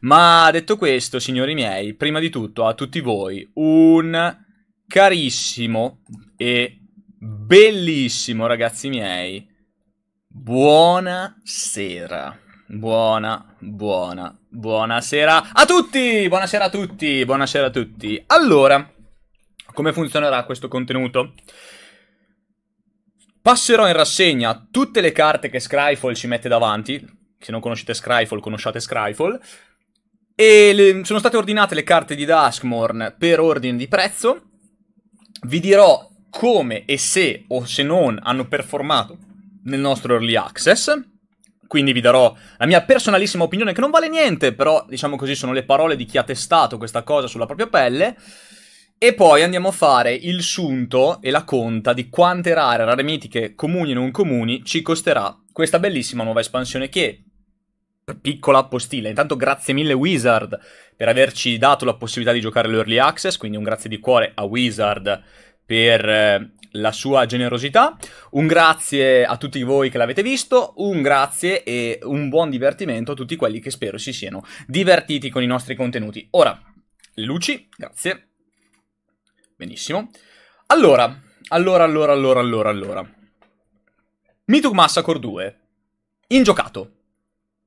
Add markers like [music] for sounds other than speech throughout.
Ma detto questo, signori miei, prima di tutto a tutti voi un carissimo e bellissimo, ragazzi miei, buonasera. Buona, buona, buonasera a tutti! Buonasera a tutti, buonasera a tutti. Allora, come funzionerà questo contenuto? Passerò in rassegna tutte le carte che Scryfall ci mette davanti. Se non conoscete Scryfall, conosciate Scryfall e le, sono state ordinate le carte di Duskmorn per ordine di prezzo. Vi dirò come e se o se non hanno performato nel nostro early access. Quindi vi darò la mia personalissima opinione, che non vale niente, però diciamo così sono le parole di chi ha testato questa cosa sulla propria pelle. E poi andiamo a fare il sunto e la conta di quante rare, rare mitiche, comuni e non comuni, ci costerà questa bellissima nuova espansione che piccola appostilla. Intanto grazie mille Wizard per averci dato la possibilità di giocare l'Early Access, quindi un grazie di cuore a Wizard per eh, la sua generosità. Un grazie a tutti voi che l'avete visto, un grazie e un buon divertimento a tutti quelli che spero si siano divertiti con i nostri contenuti. Ora, le luci, grazie. Benissimo. Allora, allora, allora, allora, allora, allora. Mythic Massacre 2. Ingiocato.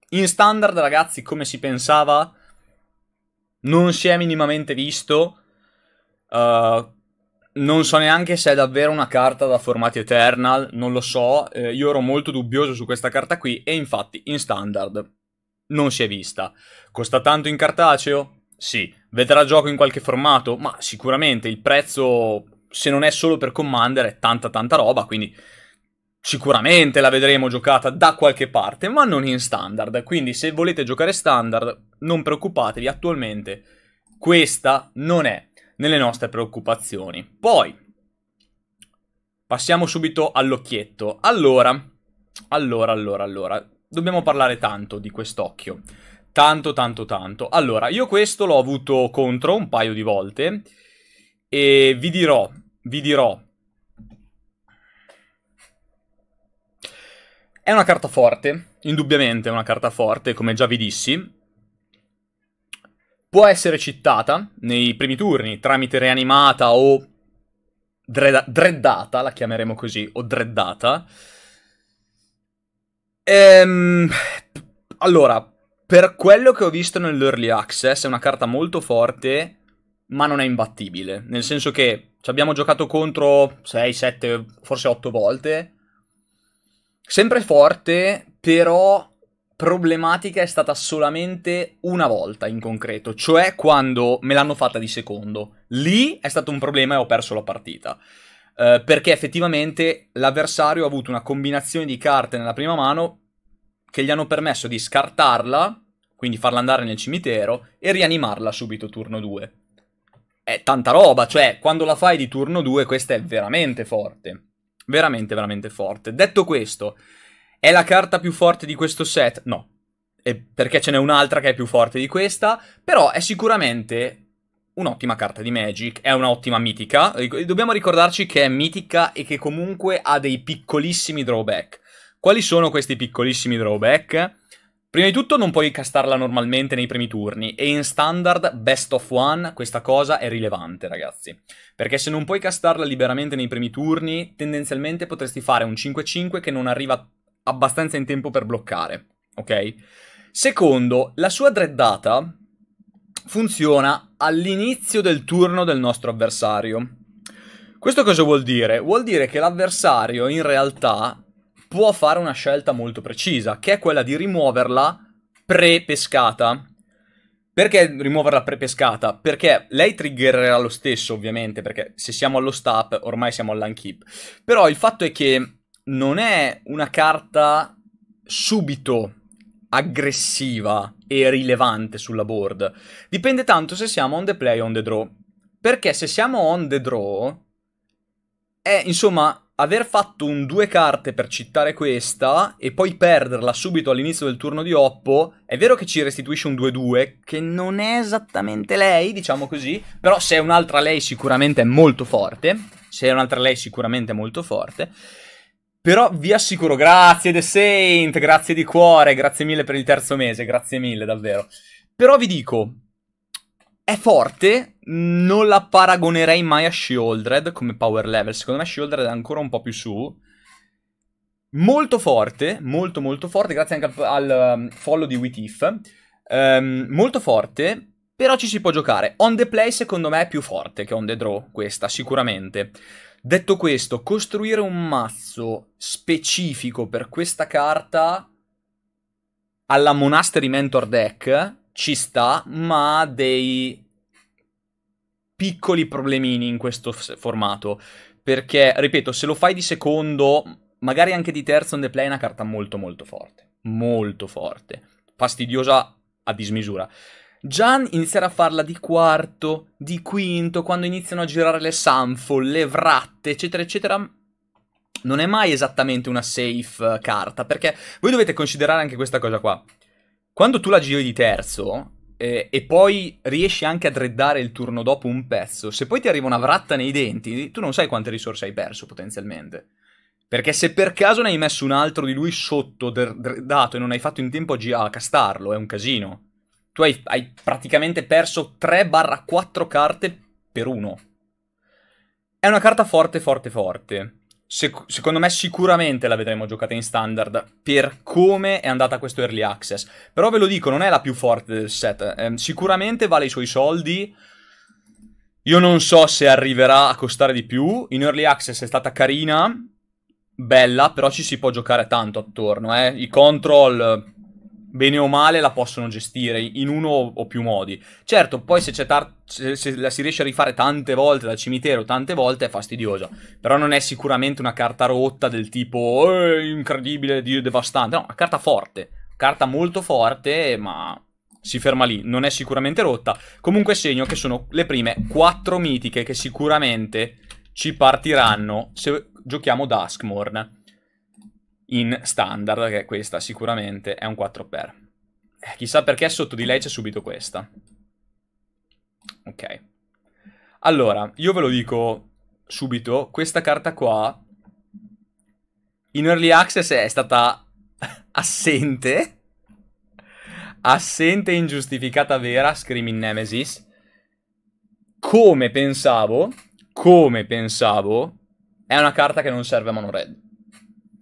In standard, ragazzi, come si pensava, non si è minimamente visto. Uh, non so neanche se è davvero una carta da formati Eternal, non lo so. Eh, io ero molto dubbioso su questa carta qui e infatti in standard non si è vista. Costa tanto in cartaceo? Sì. Vedrà gioco in qualche formato? Ma sicuramente il prezzo, se non è solo per Commander, è tanta tanta roba, quindi sicuramente la vedremo giocata da qualche parte, ma non in standard. Quindi se volete giocare standard, non preoccupatevi, attualmente questa non è nelle nostre preoccupazioni. Poi, passiamo subito all'occhietto. Allora, allora, allora, allora, dobbiamo parlare tanto di quest'occhio. Tanto, tanto, tanto. Allora, io questo l'ho avuto contro un paio di volte e vi dirò, vi dirò È una carta forte, indubbiamente è una carta forte, come già vi dissi. Può essere citata nei primi turni tramite reanimata o dreda- dreddata, la chiameremo così, o dreddata. Ehm, allora, per quello che ho visto nell'early access, è una carta molto forte, ma non è imbattibile. Nel senso che ci abbiamo giocato contro 6, 7, forse 8 volte. Sempre forte, però problematica è stata solamente una volta in concreto, cioè quando me l'hanno fatta di secondo. Lì è stato un problema e ho perso la partita. Eh, perché effettivamente l'avversario ha avuto una combinazione di carte nella prima mano che gli hanno permesso di scartarla, quindi farla andare nel cimitero, e rianimarla subito turno 2. È tanta roba, cioè quando la fai di turno 2 questa è veramente forte. Veramente, veramente forte. Detto questo, è la carta più forte di questo set? No. E perché ce n'è un'altra che è più forte di questa, però è sicuramente un'ottima carta di Magic, è un'ottima mitica. Dobbiamo ricordarci che è mitica e che comunque ha dei piccolissimi drawback. Quali sono questi piccolissimi drawback? Prima di tutto non puoi castarla normalmente nei primi turni e in standard best of one questa cosa è rilevante ragazzi, perché se non puoi castarla liberamente nei primi turni tendenzialmente potresti fare un 5-5 che non arriva abbastanza in tempo per bloccare, ok? Secondo, la sua dread data funziona all'inizio del turno del nostro avversario. Questo cosa vuol dire? Vuol dire che l'avversario in realtà può fare una scelta molto precisa, che è quella di rimuoverla pre-pescata. Perché rimuoverla pre-pescata? Perché lei triggererà lo stesso, ovviamente, perché se siamo allo stab, ormai siamo all'unkeep. Però il fatto è che non è una carta subito aggressiva e rilevante sulla board. Dipende tanto se siamo on the play o on the draw. Perché se siamo on the draw, è insomma aver fatto un due carte per cittare questa e poi perderla subito all'inizio del turno di Oppo, è vero che ci restituisce un 2-2, che non è esattamente lei, diciamo così, però se è un'altra lei sicuramente è molto forte, se è un'altra lei sicuramente è molto forte. Però vi assicuro, grazie The Saint, grazie di cuore, grazie mille per il terzo mese, grazie mille davvero. Però vi dico, è forte, non la paragonerei mai a Shieldred come power level. Secondo me Shieldred è ancora un po' più su. Molto forte, molto molto forte, grazie anche al, al um, follow di Witif. Um, ehm, molto forte, però ci si può giocare. On the play secondo me è più forte che on the draw questa, sicuramente. Detto questo, costruire un mazzo specifico per questa carta alla Monastery Mentor Deck ci sta, ma ha dei piccoli problemini in questo f- formato. Perché, ripeto, se lo fai di secondo, magari anche di terzo on the play, è una carta molto molto forte. Molto forte. Fastidiosa a dismisura. Gian inizierà a farla di quarto, di quinto, quando iniziano a girare le Sanfol, le Vratte, eccetera, eccetera. Non è mai esattamente una safe eh, carta, perché voi dovete considerare anche questa cosa qua. Quando tu la giri di terzo eh, e poi riesci anche a dreddare il turno dopo un pezzo, se poi ti arriva una vratta nei denti, tu non sai quante risorse hai perso potenzialmente. Perché se per caso ne hai messo un altro di lui sotto, dreddato, e non hai fatto in tempo a, gi- a castarlo, è un casino. Tu hai, hai praticamente perso 3-4 carte per uno. È una carta forte, forte, forte. Sec- secondo me sicuramente la vedremo giocata in standard per come è andata questo early access. Però ve lo dico, non è la più forte del set. Eh, sicuramente vale i suoi soldi. Io non so se arriverà a costare di più. In early access è stata carina, bella, però ci si può giocare tanto attorno. Eh. I control bene o male la possono gestire in uno o più modi. Certo, poi se, tar- se, la si riesce a rifare tante volte dal cimitero, tante volte è fastidiosa, però non è sicuramente una carta rotta del tipo eh, incredibile, dio devastante, no, una carta forte, carta molto forte, ma si ferma lì, non è sicuramente rotta. Comunque segno che sono le prime quattro mitiche che sicuramente ci partiranno se giochiamo Duskmorn in standard, che questa sicuramente, è un 4x. Eh, chissà perché sotto di lei c'è subito questa. Ok. Allora, io ve lo dico subito, questa carta qua in early access è stata [laughs] assente, assente ingiustificata vera, Screaming Nemesis, come pensavo, come pensavo, è una carta che non serve a Mono Red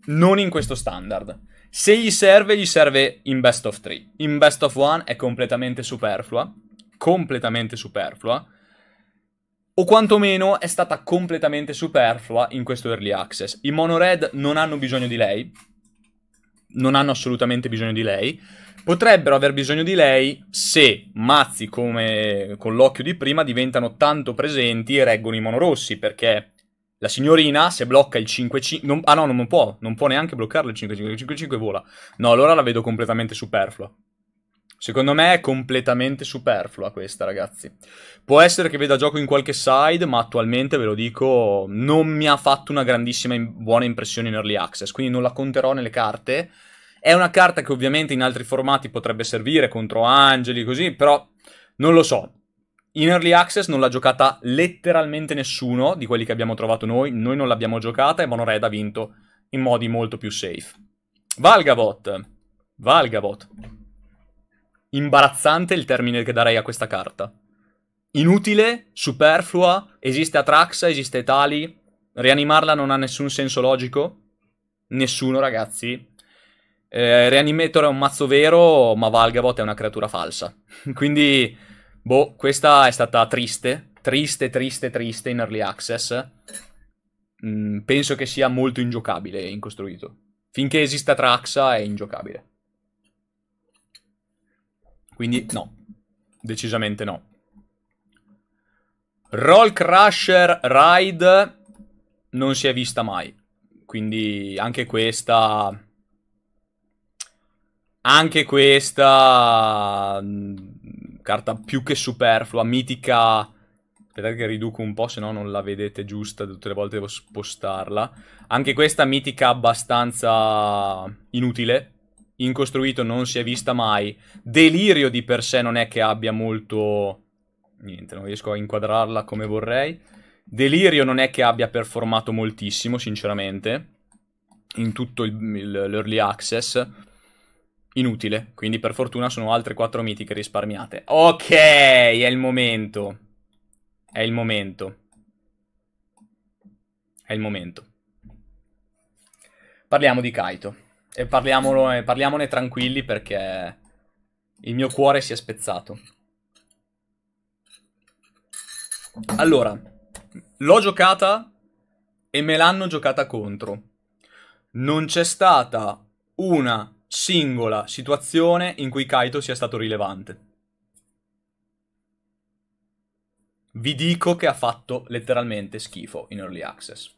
non in questo standard. Se gli serve, gli serve in best of three. In best of one è completamente superflua, completamente superflua, o quantomeno è stata completamente superflua in questo early access. I monored non hanno bisogno di lei, non hanno assolutamente bisogno di lei. Potrebbero aver bisogno di lei se mazzi come con l'occhio di prima diventano tanto presenti e reggono i monorossi, perché la signorina, se blocca il 5-5... Ah no, non può. Non può neanche bloccarlo il 5-5. Il 5-5 vola. No, allora la vedo completamente superflua. Secondo me è completamente superflua questa, ragazzi. Può essere che veda gioco in qualche side, ma attualmente, ve lo dico, non mi ha fatto una grandissima in... buona impressione in Early Access. Quindi non la conterò nelle carte. È una carta che ovviamente in altri formati potrebbe servire contro angeli, così, però non lo so. In early access non l'ha giocata letteralmente nessuno di quelli che abbiamo trovato noi, noi non l'abbiamo giocata e Monored ha vinto in modi molto più safe. Valgavot. Valgavot. Imbarazzante il termine che darei a questa carta. Inutile, superflua, esiste Atraxa, esiste Tali, rianimarla non ha nessun senso logico. Nessuno, ragazzi. Eh, Reanimator è un mazzo vero, ma Valgavot è una creatura falsa. [laughs] Quindi Boh, questa è stata triste. Triste, triste, triste in early access. Mm, penso che sia molto ingiocabile in costruito. Finché esista Traxa è ingiocabile. Quindi no. Decisamente no. Roll Crusher Ride non si è vista mai. Quindi anche questa... Anche questa mm, carta più che superflua, mitica... Aspettate che riduco un po', se no non la vedete giusta, tutte le volte devo spostarla. Anche questa mitica abbastanza inutile. Incostruito non si è vista mai. Delirio di per sé non è che abbia molto... Niente, non riesco a inquadrarla come vorrei. Delirio non è che abbia performato moltissimo, sinceramente. In tutto l'early access Inutile, quindi per fortuna sono altre 4 mitiche risparmiate. Ok, è il momento. È il momento. È il momento. Parliamo di Kaito. E parliamone tranquilli perché il mio cuore si è spezzato. Allora, l'ho giocata e me l'hanno giocata contro. Non c'è stata una singola situazione in cui Kaito sia stato rilevante. Vi dico che ha fatto letteralmente schifo in early access.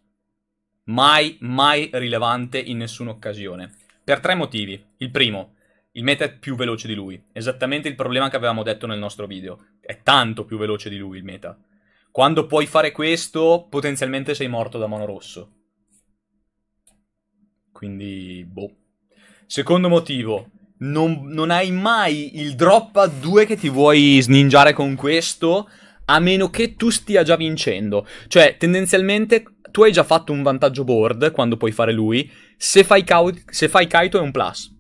Mai, mai rilevante in nessuna occasione. Per tre motivi. Il primo, il meta è più veloce di lui. Esattamente il problema che avevamo detto nel nostro video. È tanto più veloce di lui il meta. Quando puoi fare questo, potenzialmente sei morto da mono rosso. Quindi, boh. Secondo motivo, non, non hai mai il drop a 2 che ti vuoi sninjare con questo, a meno che tu stia già vincendo. Cioè, tendenzialmente tu hai già fatto un vantaggio board quando puoi fare lui. Se fai, se fai Kaito è un plus.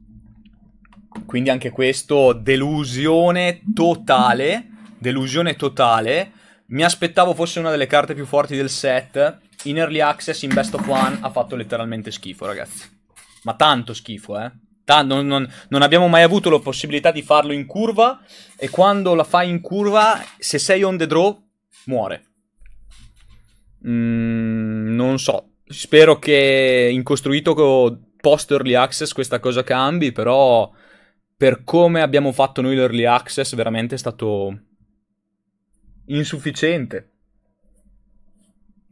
Quindi anche questo, delusione totale. Delusione totale. Mi aspettavo fosse una delle carte più forti del set. In early access, in best of one, ha fatto letteralmente schifo, ragazzi ma tanto schifo, eh. Tan- non, non, non, abbiamo mai avuto la possibilità di farlo in curva e quando la fai in curva, se sei on the draw, muore. Mm, non so, spero che in costruito post early access questa cosa cambi, però per come abbiamo fatto noi l'early access veramente è stato insufficiente.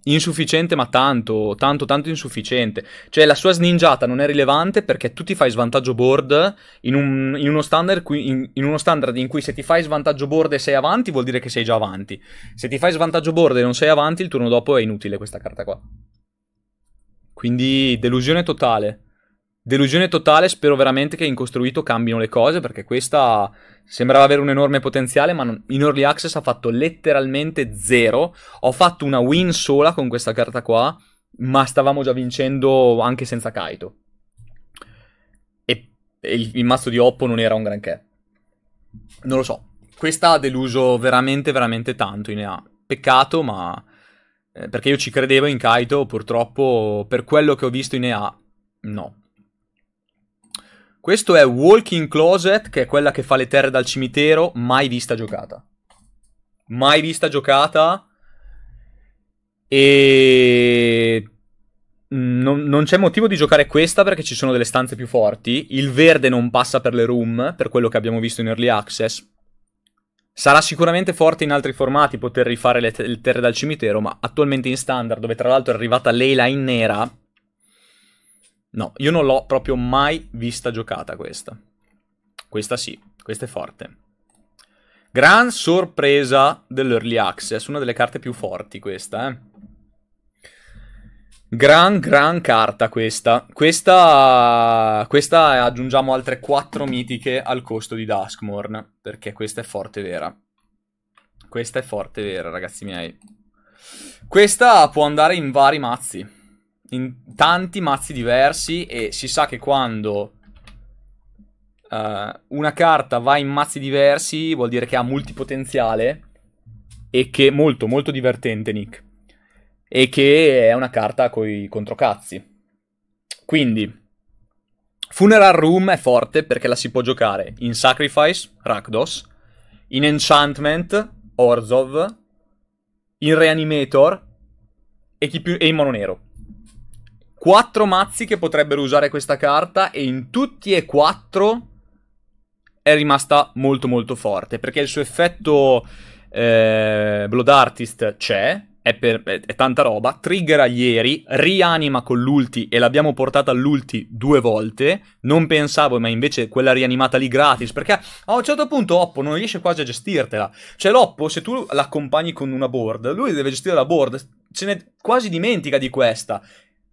Insufficiente, ma tanto, tanto, tanto insufficiente. Cioè, la sua sningiata non è rilevante perché tu ti fai svantaggio board in, un, in, uno, standard qui, in, in uno standard in cui se ti fai svantaggio board e sei avanti, vuol dire che sei già avanti. Se ti fai svantaggio board e non sei avanti, il turno dopo è inutile questa carta qua. Quindi, delusione totale. Delusione totale, spero veramente che in costruito cambino le cose perché questa sembrava avere un enorme potenziale ma non... in early access ha fatto letteralmente zero. Ho fatto una win sola con questa carta qua ma stavamo già vincendo anche senza Kaito. E, e il, il mazzo di Oppo non era un granché. Non lo so, questa ha deluso veramente veramente tanto in EA. Peccato ma... Eh, perché io ci credevo in Kaito, purtroppo per quello che ho visto in EA, no. Questo è Walking Closet, che è quella che fa le terre dal cimitero, mai vista giocata. Mai vista giocata. E non, non, c'è motivo di giocare questa perché ci sono delle stanze più forti. Il verde non passa per le room, per quello che abbiamo visto in early access. Sarà sicuramente forte in altri formati poter rifare le, te- le terre dal cimitero, ma attualmente in standard, dove tra l'altro è arrivata Leila in nera, No, io non l'ho proprio mai vista giocata questa. Questa sì, questa è forte. Gran sorpresa dell'Early Access, una delle carte più forti questa, eh. Gran, gran carta questa. Questa, questa aggiungiamo altre 4 mitiche al costo di Duskmorn, perché questa è forte vera. Questa è forte vera, ragazzi miei. Questa può andare in vari mazzi in tanti mazzi diversi e si sa che quando uh, una carta va in mazzi diversi vuol dire che ha multipotenziale e che è molto molto divertente Nick e che è una carta con i controcazzi. Quindi Funeral Room è forte perché la si può giocare in Sacrifice, Rakdos, in Enchantment, Orzov, in Reanimator e, più, e in Mono Nero quattro mazzi che potrebbero usare questa carta e in tutti e quattro è rimasta molto molto forte perché il suo effetto eh, Blood Artist c'è, è, per, è, tanta roba, triggera ieri, rianima con l'ulti e l'abbiamo portata all'ulti due volte, non pensavo ma invece quella rianimata lì gratis perché a un certo punto Oppo non riesce quasi a gestirtela, cioè l'Oppo se tu l'accompagni con una board, lui deve gestire la board, se ne quasi dimentica di questa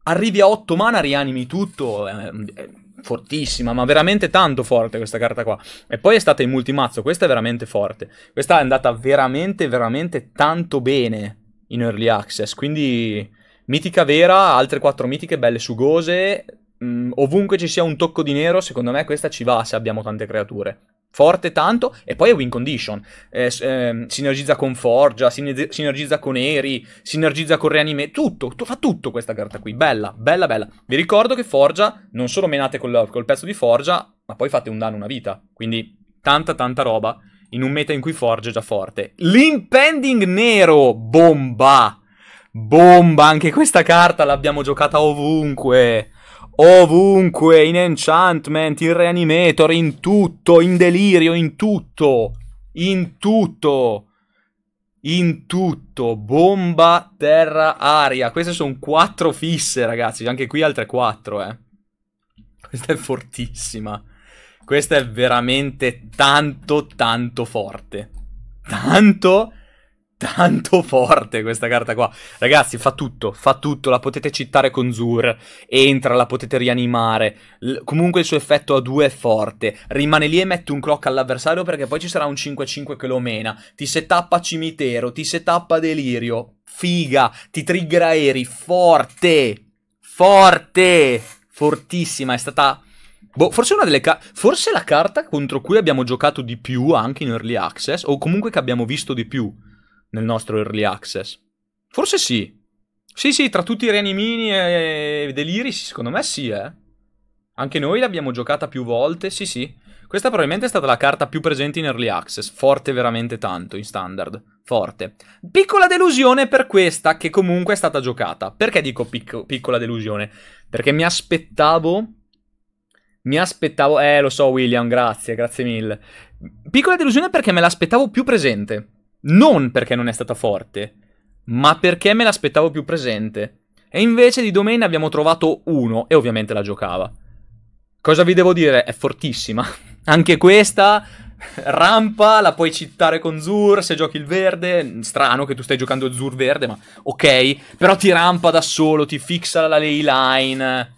Arrivi a 8 mana, rianimi tutto. È, è fortissima, ma veramente tanto forte questa carta qua. E poi è stata in multimazzo, questa è veramente forte. Questa è andata veramente, veramente tanto bene in early access. Quindi, mitica vera, altre 4 mitiche belle sugose. Mm, ovunque ci sia un tocco di nero, secondo me questa ci va se abbiamo tante creature forte tanto e poi è win condition eh, eh, sinergizza con Forgia sinergizza con Eri sinergizza con Reanime tutto, tu, fa tutto questa carta qui bella bella bella vi ricordo che Forgia non solo menate col, col pezzo di Forgia ma poi fate un danno una vita quindi tanta tanta roba in un meta in cui Forgia è già forte l'impending nero bomba bomba anche questa carta l'abbiamo giocata ovunque Ovunque, in Enchantment, in Reanimator, in tutto, in Delirio, in tutto. In tutto. In tutto. Bomba, terra, aria. Queste sono quattro fisse, ragazzi. Anche qui altre quattro, eh. Questa è fortissima. Questa è veramente tanto, tanto forte. Tanto tanto forte questa carta qua. Ragazzi, fa tutto, fa tutto, la potete cittare con Zur, entra, la potete rianimare. L comunque il suo effetto a 2 è forte. Rimane lì e mette un clock all'avversario perché poi ci sarà un 5-5 che lo mena. Ti setappa cimitero, ti setappa delirio. Figa, ti trigger aeri, forte, forte, fortissima, è stata... Boh, forse una delle carte. Forse la carta contro cui abbiamo giocato di più anche in early access. O comunque che abbiamo visto di più nel nostro early access. Forse sì. Sì, sì, tra tutti i Reanimini e deliri, secondo me sì, eh. Anche noi l'abbiamo giocata più volte, sì, sì. Questa probabilmente è stata la carta più presente in Early Access, forte veramente tanto in standard, forte. Piccola delusione per questa che comunque è stata giocata. Perché dico picco, piccola delusione? Perché mi aspettavo... Mi aspettavo... Eh, lo so William, grazie, grazie mille. Piccola delusione perché me l'aspettavo più presente. Non perché non è stata forte, ma perché me l'aspettavo più presente. E invece di Domain abbiamo trovato uno e ovviamente la giocava. Cosa vi devo dire? È fortissima. [laughs] Anche questa rampa la puoi citare con Zur se giochi il verde. Strano che tu stai giocando Zur verde, ma ok. Però ti rampa da solo, ti fixa la ley line.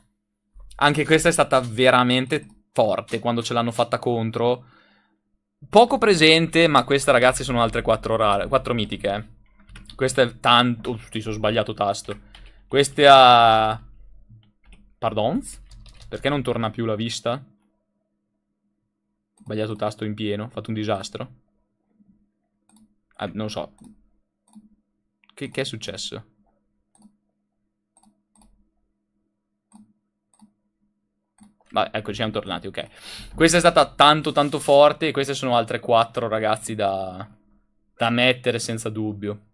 Anche questa è stata veramente forte quando ce l'hanno fatta contro poco presente, ma queste ragazze sono altre 4 rare, 4 mitiche. Eh. Questa è tanto... Oh, ti sono sbagliato tasto. Queste è... A... Pardon? Perché non torna più la vista? Sbagliato tasto in pieno, fatto un disastro. Ah, non so. Che, che è successo? Ah, ecco, ci siamo tornati, ok. Questa è stata tanto tanto forte e queste sono altre quattro ragazzi da, da mettere senza dubbio.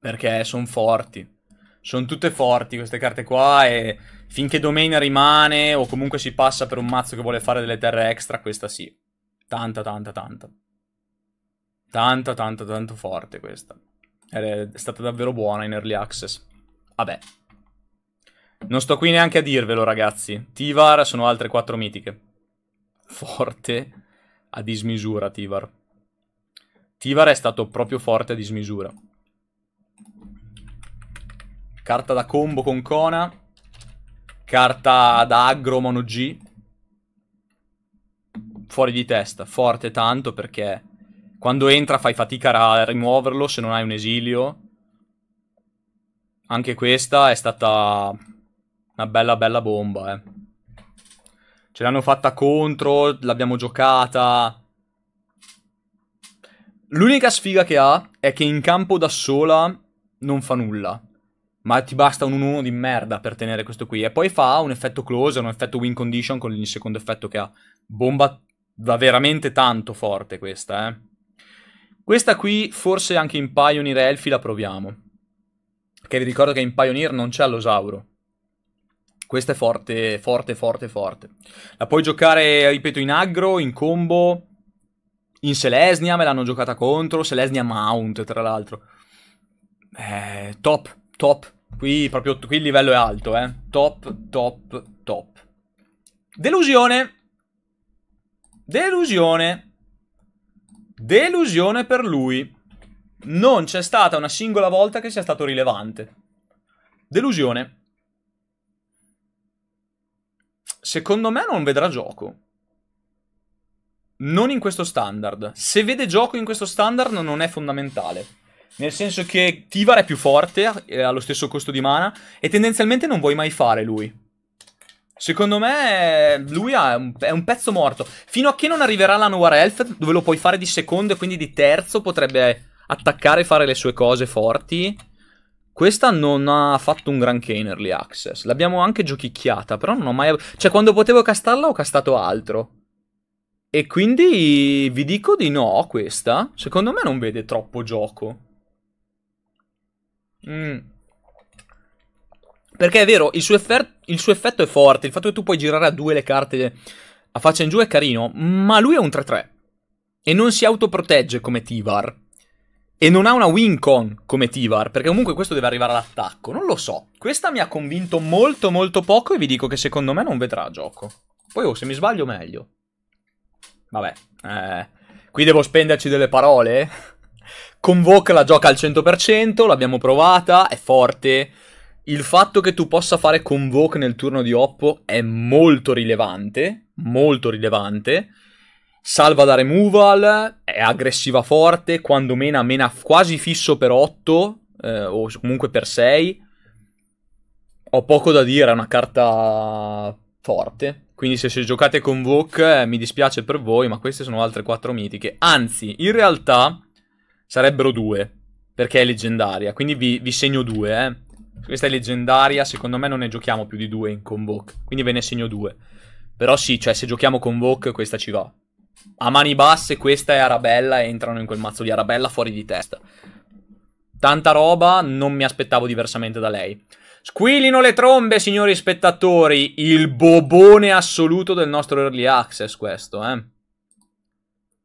Perché sono forti. Sono tutte forti queste carte qua e finché Domain rimane o comunque si passa per un mazzo che vuole fare delle terre extra, questa sì. Tanta, tanta, tanta. Tanta, tanta, tanto forte questa. È stata davvero buona in Early Access. Vabbè. Non sto qui neanche a dirvelo, ragazzi. Tivar sono altre 4 mitiche. Forte a dismisura, Tivar. Tivar è stato proprio forte a dismisura. Carta da combo con Kona. Carta da aggro mono G. Fuori di testa. Forte tanto perché quando entra fai fatica a rimuoverlo se non hai un esilio. Anche questa è stata una bella bella bomba, eh. Ce l'hanno fatta contro, l'abbiamo giocata. L'unica sfiga che ha è che in campo da sola non fa nulla. Ma ti basta un 1-1 di merda per tenere questo qui. E poi fa un effetto close, un effetto win condition con il secondo effetto che ha. Bomba va veramente tanto forte questa, eh. Questa qui forse anche in Pioneer Elfi la proviamo. Perché vi ricordo che in Pioneer non c'è l'osauro. Questa è forte, forte, forte, forte. La puoi giocare, ripeto, in aggro, in combo, in Selesnia, me l'hanno giocata contro, Selesnia Mount, tra l'altro. Eh, top, top. Qui proprio qui il livello è alto, eh. Top, top, top. Delusione. Delusione. Delusione per lui. Non c'è stata una singola volta che sia stato rilevante. Delusione secondo me non vedrà gioco. Non in questo standard. Se vede gioco in questo standard non è fondamentale. Nel senso che Tivar è più forte, eh, ha lo stesso costo di mana, e tendenzialmente non vuoi mai fare lui. Secondo me lui è un, pezzo morto. Fino a che non arriverà la Noir Elf, dove lo puoi fare di secondo e quindi di terzo, potrebbe attaccare e fare le sue cose forti. Questa non ha fatto un granché in early access. L'abbiamo anche giochicchiata, però non ho mai. Cioè, quando potevo castarla, ho castato altro. E quindi vi dico di no, questa. Secondo me non vede troppo gioco. Mm. Perché è vero, il suo, effer- il suo effetto è forte. Il fatto che tu puoi girare a due le carte a faccia in giù è carino. Ma lui è un 3-3. E non si autoprotegge come Tivar. E non ha una wincon come Tivar, perché comunque questo deve arrivare all'attacco. Non lo so. Questa mi ha convinto molto molto poco e vi dico che secondo me non vedrà gioco. Poi oh, se mi sbaglio meglio. Vabbè, eh, qui devo spenderci delle parole. Eh. Convoke la gioca al 100%, l'abbiamo provata, è forte. Il fatto che tu possa fare Convoke nel turno di Oppo è molto rilevante, molto rilevante. Salva da removal, è aggressiva forte, quando mena, mena quasi fisso per 8 eh, o comunque per 6. Ho poco da dire, è una carta forte. Quindi se, se giocate con Vogue eh, mi dispiace per voi, ma queste sono altre 4 mitiche. Anzi, in realtà sarebbero 2, perché è leggendaria, quindi vi, vi segno 2. eh. Questa è leggendaria, secondo me non ne giochiamo più di 2 in Convoke, quindi ve ne segno 2. Però sì, cioè se giochiamo con Vogue questa ci va a mani basse questa è Arabella e entrano in quel mazzo di Arabella fuori di testa. Tanta roba, non mi aspettavo diversamente da lei. Squilino le trombe, signori spettatori, il bobone assoluto del nostro early access questo, eh.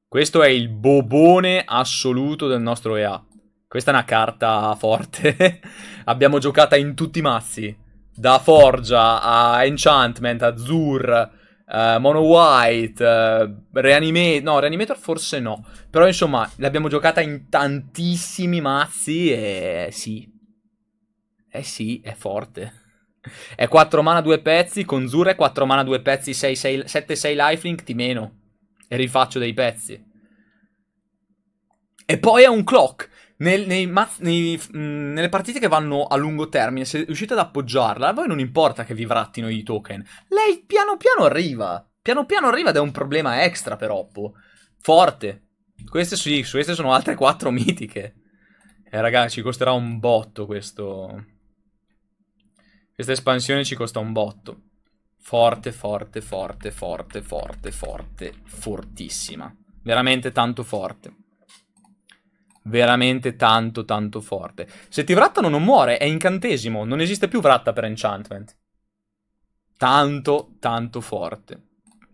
Questo è il bobone assoluto del nostro EA. Questa è una carta forte. [laughs] Abbiamo giocata in tutti i mazzi. Da Forgia a Enchantment, a Uh, Mono White, uh, eh, Reanimator, no, Reanimator forse no. Però insomma, l'abbiamo giocata in tantissimi mazzi e sì. Eh sì, è forte. È 4 mana 2 pezzi, con Zure 4 mana 2 pezzi, 7-6 lifelink, ti meno. E rifaccio dei pezzi. E poi è un clock. Nel, nei, nei, mh, nelle partite che vanno a lungo termine, se riuscite ad appoggiarla, a voi non importa che vi vrattino i token. Lei piano piano arriva. Piano piano arriva ed è un problema extra però. Oppo. Forte. Queste, sì, queste sono altre 4 [laughs] mitiche. Eh, ragazzi, ci costerà un botto questo... Questa espansione ci costa un botto. Forte, forte, forte, forte, forte, forte, fortissima. Veramente tanto forte veramente tanto tanto forte. Se ti vrattano non muore, è incantesimo, non esiste più vratta per enchantment. Tanto tanto forte.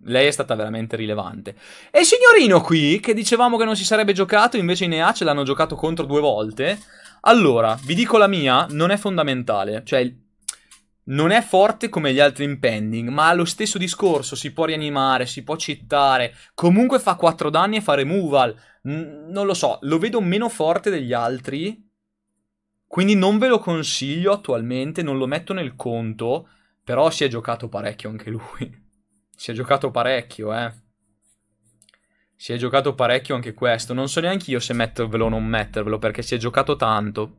Lei è stata veramente rilevante. E il signorino qui, che dicevamo che non si sarebbe giocato, invece in EA ce l'hanno giocato contro due volte. Allora, vi dico la mia, non è fondamentale. Cioè, non è forte come gli altri impending, ma ha lo stesso discorso, si può rianimare, si può cittare, comunque fa 4 danni e fa removal. N- non lo so, lo vedo meno forte degli altri, quindi non ve lo consiglio attualmente, non lo metto nel conto, però si è giocato parecchio anche lui. [laughs] si è giocato parecchio, eh. Si è giocato parecchio anche questo. Non so neanche io se mettervelo o non mettervelo, perché si è giocato tanto.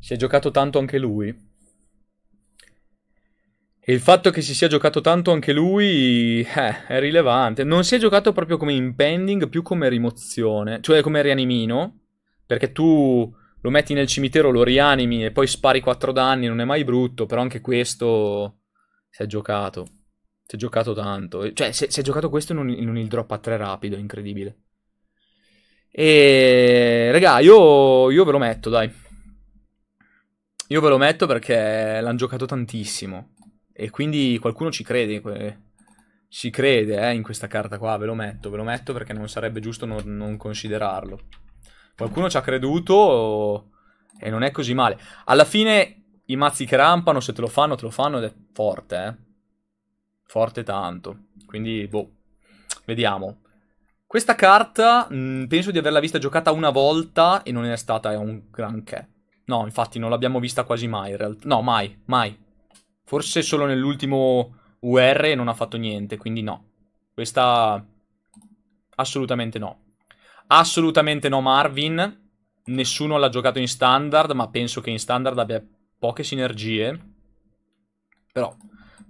Si è giocato tanto anche lui. E il fatto che si sia giocato tanto anche lui eh, è rilevante. Non si è giocato proprio come impending, più come rimozione, cioè come rianimino, perché tu lo metti nel cimitero, lo rianimi e poi spari 4 danni, non è mai brutto, però anche questo si è giocato. Si è giocato tanto. Cioè, si è, giocato questo in un, in un il drop a 3 rapido, incredibile. E... Regà, io, io ve lo metto, dai. Io ve lo metto perché l'hanno giocato tantissimo. E quindi qualcuno ci crede, ci crede eh, in questa carta qua, ve lo metto, ve lo metto perché non sarebbe giusto non, non considerarlo. Qualcuno ci ha creduto e non è così male. Alla fine i mazzi che rampano, se te lo fanno, te lo fanno ed è forte, eh. Forte tanto. Quindi, boh, vediamo. Questa carta mh, mm, penso di averla vista giocata una volta e non è stata un granché. No, infatti non l'abbiamo vista quasi mai in realtà. No, mai, mai, Forse solo nell'ultimo UR non ha fatto niente, quindi no. Questa... Assolutamente no. Assolutamente no Marvin. Nessuno l'ha giocato in standard, ma penso che in standard abbia poche sinergie. Però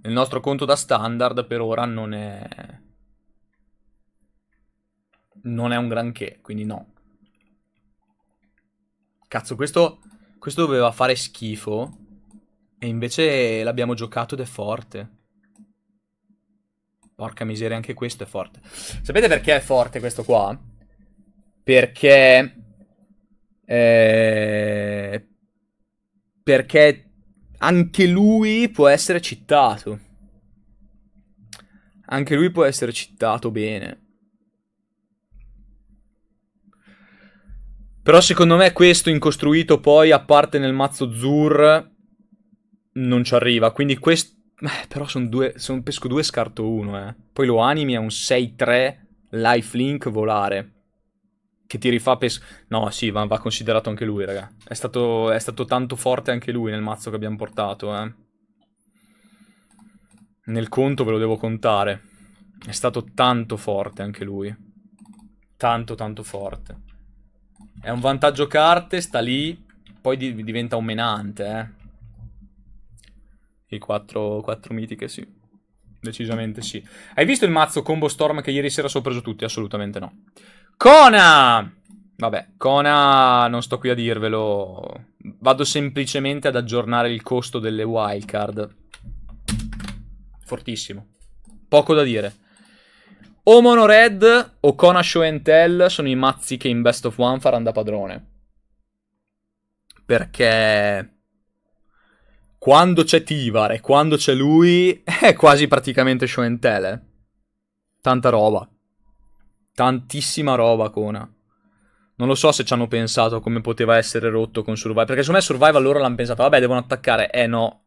nel nostro conto da standard per ora non è... Non è un granché, quindi no. Cazzo, questo... Questo doveva fare schifo. E invece l'abbiamo giocato ed è forte. Porca miseria, anche questo è forte. Sapete perché è forte questo qua? Perché... Eh, perché anche lui può essere citato. Anche lui può essere citato bene. Però secondo me questo incostruito poi, a parte nel mazzo Zur, non ci arriva. Quindi questo... Eh, però sono due... Son pesco 2 scarto uno, eh. Poi lo animi a un 6-3 lifelink volare. Che ti rifà pesco... No, sì, va, va considerato anche lui, raga. È stato, è stato tanto forte anche lui nel mazzo che abbiamo portato, eh. Nel conto ve lo devo contare. È stato tanto forte anche lui. Tanto, tanto forte. È un vantaggio carte, sta lì, poi diventa un menante, eh. I quattro, quattro mitiche, sì. Decisamente sì. Hai visto il mazzo combo storm che ieri sera sono preso tutti? Assolutamente no. Kona! Vabbè, Kona non sto qui a dirvelo. Vado semplicemente ad aggiornare il costo delle wildcard. Fortissimo. Poco da dire. O Mono Red o Kona Show and Tell sono i mazzi che in Best of One faranno da padrone. Perché quando c'è Tivar e quando c'è lui, è quasi praticamente show and tell, eh. Tanta roba. Tantissima roba, Kona. Non lo so se ci hanno pensato come poteva essere rotto con Survival. Perché secondo me Survival loro l'hanno pensato, vabbè, devono attaccare. Eh no.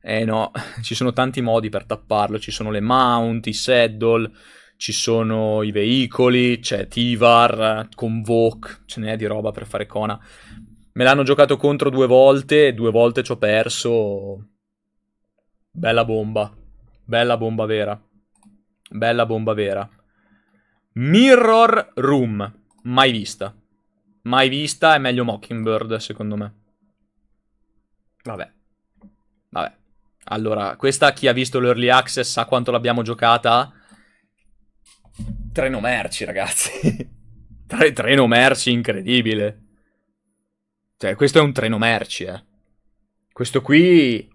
Eh no. [laughs] Ci sono tanti modi per tapparlo. Ci sono le mount, i saddle, ci sono i veicoli, c'è Tivar, eh, Convoke. Ce n'è di roba per fare Kona. Me l'hanno giocato contro due volte e due volte ci ho perso. Bella bomba. Bella bomba vera. Bella bomba vera. Mirror Room. Mai vista. Mai vista è meglio Mockingbird, secondo me. Vabbè. Vabbè. Allora, questa chi ha visto l'Early Access sa quanto l'abbiamo giocata. Treno merci, ragazzi. [laughs] treno merci incredibile. Cioè, questo è un treno merci, eh. Questo qui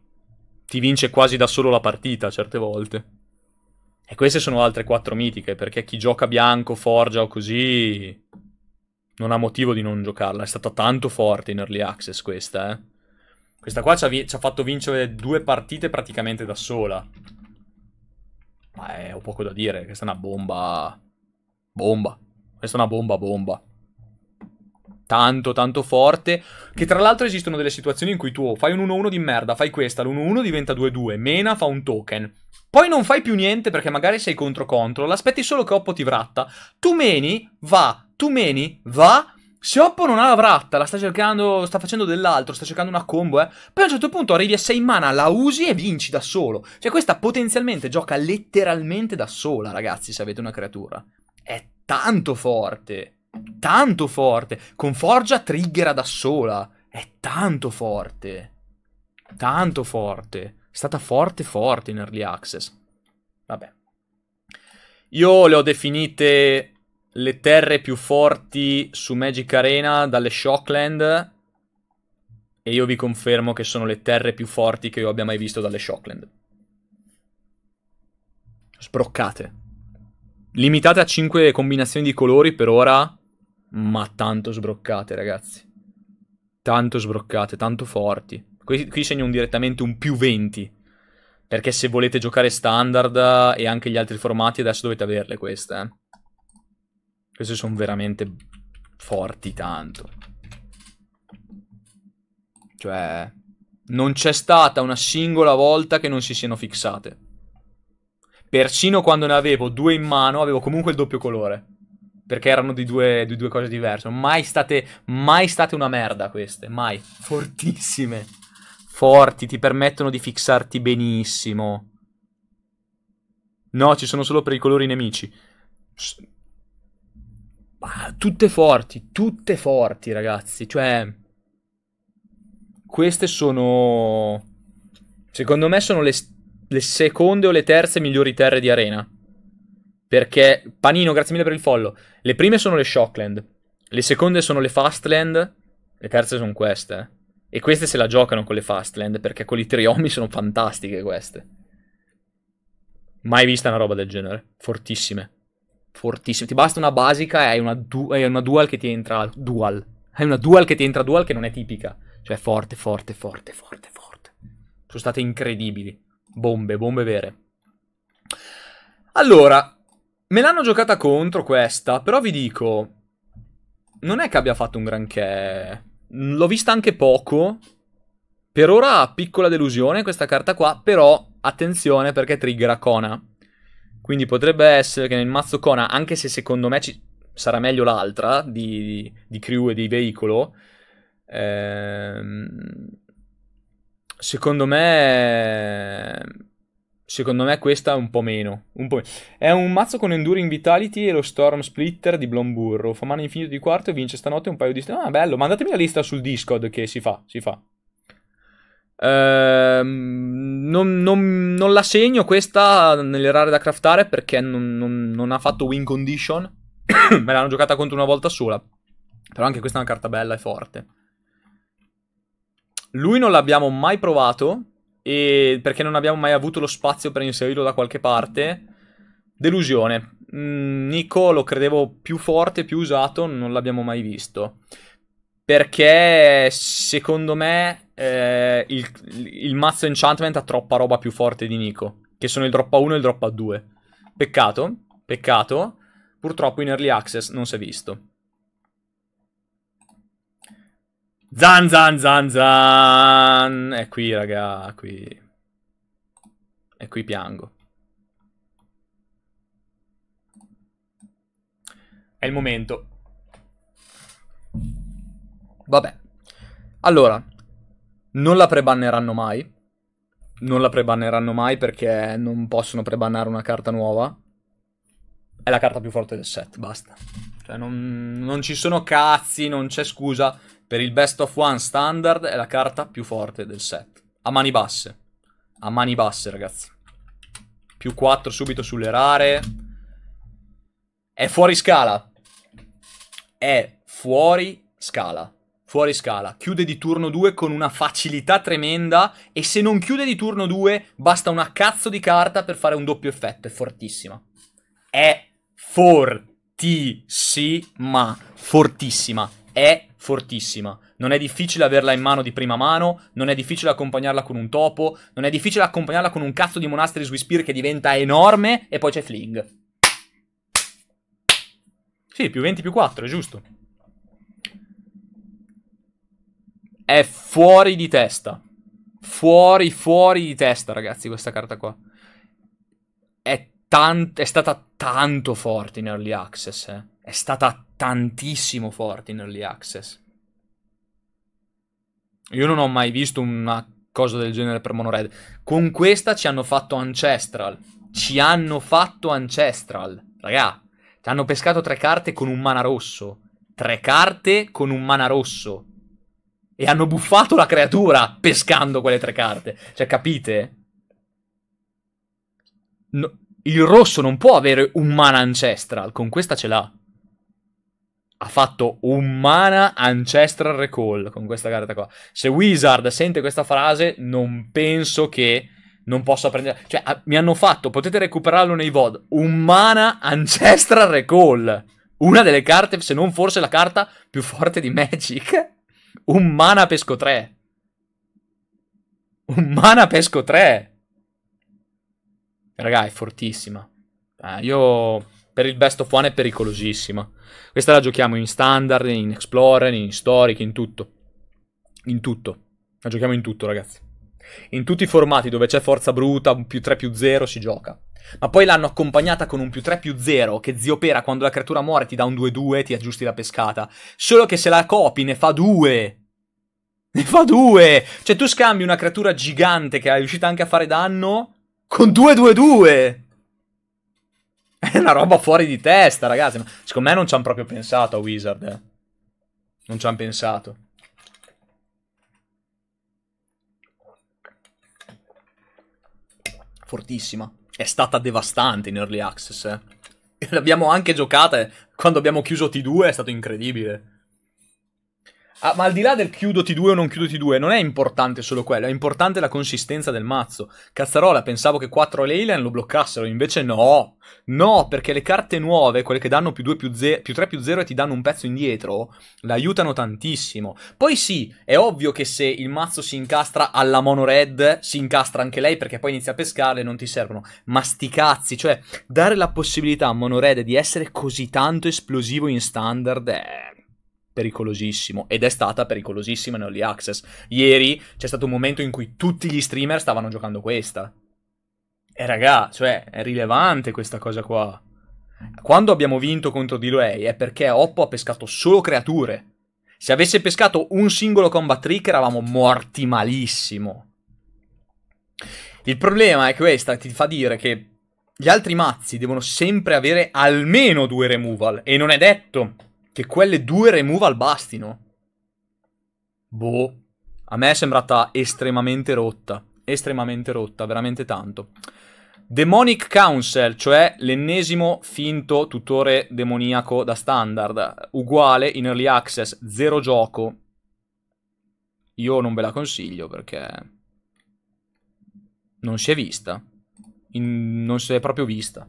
ti vince quasi da solo la partita certe volte. E queste sono altre quattro mitiche, perché chi gioca bianco, forgia o così non ha motivo di non giocarla. È stata tanto forte in early access questa, eh. Questa qua ci ha, vi- ci ha fatto vincere due partite praticamente da sola. Ma è, ho poco da dire, questa è una bomba... Bomba. Questa è una bomba bomba tanto tanto forte, che tra l'altro esistono delle situazioni in cui tu fai un 1-1 di merda, fai questa, l'1-1 diventa 2-2, mena fa un token. Poi non fai più niente perché magari sei contro contro, l'aspetti solo che Oppo ti vratta. Tu meni, va, tu meni, va, se Oppo non ha la vratta, la sta cercando, sta facendo dell'altro, sta cercando una combo, eh. Poi a un certo punto arrivi a 6 mana, la usi e vinci da solo. Cioè, questa potenzialmente gioca letteralmente da sola, ragazzi, se avete una creatura. È tanto forte tanto forte. Con Forgia triggera da sola. È tanto forte. Tanto forte. È stata forte forte in Early Access. Vabbè. Io le ho definite le terre più forti su Magic Arena dalle Shockland. E io vi confermo che sono le terre più forti che io abbia mai visto dalle Shockland. Sbroccate. Limitate a 5 combinazioni di colori per ora ma tanto sbroccate, ragazzi. Tanto sbroccate, tanto forti. Qui, qui segno un direttamente un più 20. Perché se volete giocare standard e anche gli altri formati, adesso dovete averle queste. Eh. Queste sono veramente forti tanto. Cioè, non c'è stata una singola volta che non si siano fissate. Persino quando ne avevo due in mano, avevo comunque il doppio colore. Perché erano di due, di due cose diverse. Mai state, mai state una merda queste. Mai. Fortissime. Forti, ti permettono di fissarti benissimo. No, ci sono solo per i colori nemici. tutte forti, tutte forti, ragazzi. Cioè, queste sono. Secondo me sono le, le seconde o le terze migliori terre di arena. Perché, Panino, grazie mille per il follow. Le prime sono le Shockland, le seconde sono le Fastland, le terze sono queste. E queste se la giocano con le Fastland, perché con i triomi sono fantastiche queste. Mai vista una roba del genere. Fortissime. Fortissime. Ti basta una basica e hai una, du- hai una dual che ti entra dual. Hai una dual che ti entra dual che non è tipica. Cioè forte, forte, forte, forte, forte. Sono state incredibili. Bombe, bombe vere. Allora, Me l'hanno giocata contro questa, però vi dico... Non è che abbia fatto un granché... L'ho vista anche poco. Per ora piccola delusione questa carta qua, però attenzione perché triggera Kona. Quindi potrebbe essere che nel mazzo Kona, anche se secondo me ci... sarà meglio l'altra di, di crew e di veicolo, ehm... secondo me Secondo me questa è un po' meno. Un po meno. È un mazzo con Enduring Vitality e lo Storm Splitter di Blomburro. Fa mano infinito di quarto e vince stanotte un paio di stelle. Ah, bello. Mandatemi la lista sul Discord che si fa, si fa. Ehm, non, non, non, la segno questa nelle rare da craftare perché non, non ha fatto win condition. [coughs] Me l'hanno giocata contro una volta sola. Però anche questa è una carta bella e forte. Lui non l'abbiamo mai provato e perché non abbiamo mai avuto lo spazio per inserirlo da qualche parte. Delusione. Mm, Nico lo credevo più forte, più usato, non l'abbiamo mai visto. Perché secondo me eh, il, il, mazzo enchantment ha troppa roba più forte di Nico, che sono il drop a 1 e il drop a 2. Peccato, peccato. Purtroppo in early access non si è visto. Zan zan zan zan. E qui, raga, qui. E qui piango. È il momento. Vabbè. Allora, non la prebanneranno mai. Non la prebanneranno mai perché non possono prebannare una carta nuova. È la carta più forte del set, basta. Cioè, non, non ci sono cazzi, non c'è scusa. Per il best of one standard è la carta più forte del set. A mani basse. A mani basse, ragazzi. Più 4 subito sulle rare. È fuori scala. È fuori scala. Fuori scala. Chiude di turno 2 con una facilità tremenda. E se non chiude di turno 2, basta una cazzo di carta per fare un doppio effetto. È fortissima. È fortissima. Fortissima. È fortissima fortissima. Non è difficile averla in mano di prima mano, non è difficile accompagnarla con un topo, non è difficile accompagnarla con un cazzo di monastery Swispear che diventa enorme e poi c'è Fling. Sì, più 20 più 4, è giusto. È fuori di testa. Fuori, fuori di testa, ragazzi, questa carta qua. È, tant- è stata tanto forte in Early Access, eh. È stata tantissimo forti in early access. Io non ho mai visto una cosa del genere per Monored. Con questa ci hanno fatto Ancestral. Ci hanno fatto Ancestral. Raga, ci hanno pescato tre carte con un mana rosso. Tre carte con un mana rosso. E hanno buffato la creatura pescando quelle tre carte. Cioè, capite? No, il rosso non può avere un mana Ancestral. Con questa ce l'ha ha fatto un mana ancestral recall con questa carta qua. Se Wizard sente questa frase, non penso che non possa prendere... Cioè, a... mi hanno fatto, potete recuperarlo nei VOD, un mana ancestral recall. Una delle carte, se non forse la carta più forte di Magic. Un mana pesco 3. Un mana pesco 3. Raga, è fortissima. Ah, io per il best of one è pericolosissima. Questa la giochiamo in standard, in explorer, in storic, in tutto. In tutto. La giochiamo in tutto, ragazzi. In tutti i formati dove c'è forza bruta, un più 3 più 0 si gioca. Ma poi l'hanno accompagnata con un più 3 più 0 che zio Pera quando la creatura muore ti dà un 2-2 ti aggiusti la pescata. Solo che se la copi ne fa 2. Ne fa 2. Cioè tu scambi una creatura gigante che è riuscita anche a fare danno con 2-2-2. È una roba fuori di testa, ragazzi. Ma secondo me non ci hanno proprio pensato a Wizard. Eh. Non ci hanno pensato. Fortissima. È stata devastante in early access. Eh. L'abbiamo anche giocata. Quando abbiamo chiuso T2 è stato incredibile. Ah, ma al di là del chiudo T2 o non chiudo T2, non è importante solo quello, è importante la consistenza del mazzo. Cazzarola, pensavo che 4 Leyland lo bloccassero, invece no. No, perché le carte nuove, quelle che danno più 2 più, 0, più 3 più 0 e ti danno un pezzo indietro, l'aiutano tantissimo. Poi sì, è ovvio che se il mazzo si incastra alla mono red, si incastra anche lei perché poi inizia a pescarle e non ti servono. Ma sti cazzi, cioè dare la possibilità a mono red di essere così tanto esplosivo in standard è pericolosissimo ed è stata pericolosissima in early access. Ieri c'è stato un momento in cui tutti gli streamer stavano giocando questa. E raga, cioè, è rilevante questa cosa qua. Quando abbiamo vinto contro di Loei è perché Oppo ha pescato solo creature. Se avesse pescato un singolo combat trick eravamo morti malissimo. Il problema è questo, ti fa dire che gli altri mazzi devono sempre avere almeno due removal e non è detto che quelle due removal bastino. Boh. A me è sembrata estremamente rotta. Estremamente rotta, veramente tanto. Demonic Council, cioè l'ennesimo finto tutore demoniaco da standard, uguale in early access, zero gioco. Io non ve la consiglio perché non si è vista. In... Non si è proprio vista.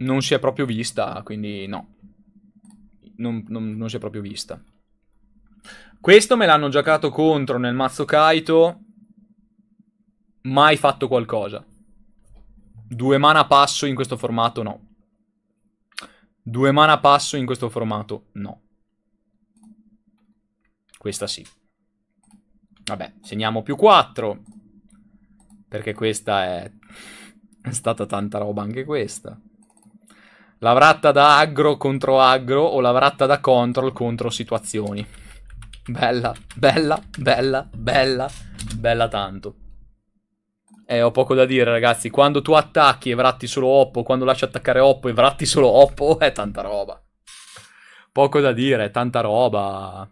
non si è proprio vista, quindi no. Non, non, non si è proprio vista. Questo me l'hanno giocato contro nel mazzo Kaito. Mai fatto qualcosa. Due mana passo in questo formato no. Due mana passo in questo formato no. Questa sì. Vabbè, segniamo più 4. Perché questa è... [laughs] è stata tanta roba anche questa. La vratta da aggro contro aggro o la vratta da control contro situazioni. Bella, bella, bella, bella, bella tanto. Eh, ho poco da dire, ragazzi. Quando tu attacchi e vratti solo Oppo, quando lasci attaccare Oppo e vratti solo Oppo, [laughs] è tanta roba. Poco da dire, è tanta roba.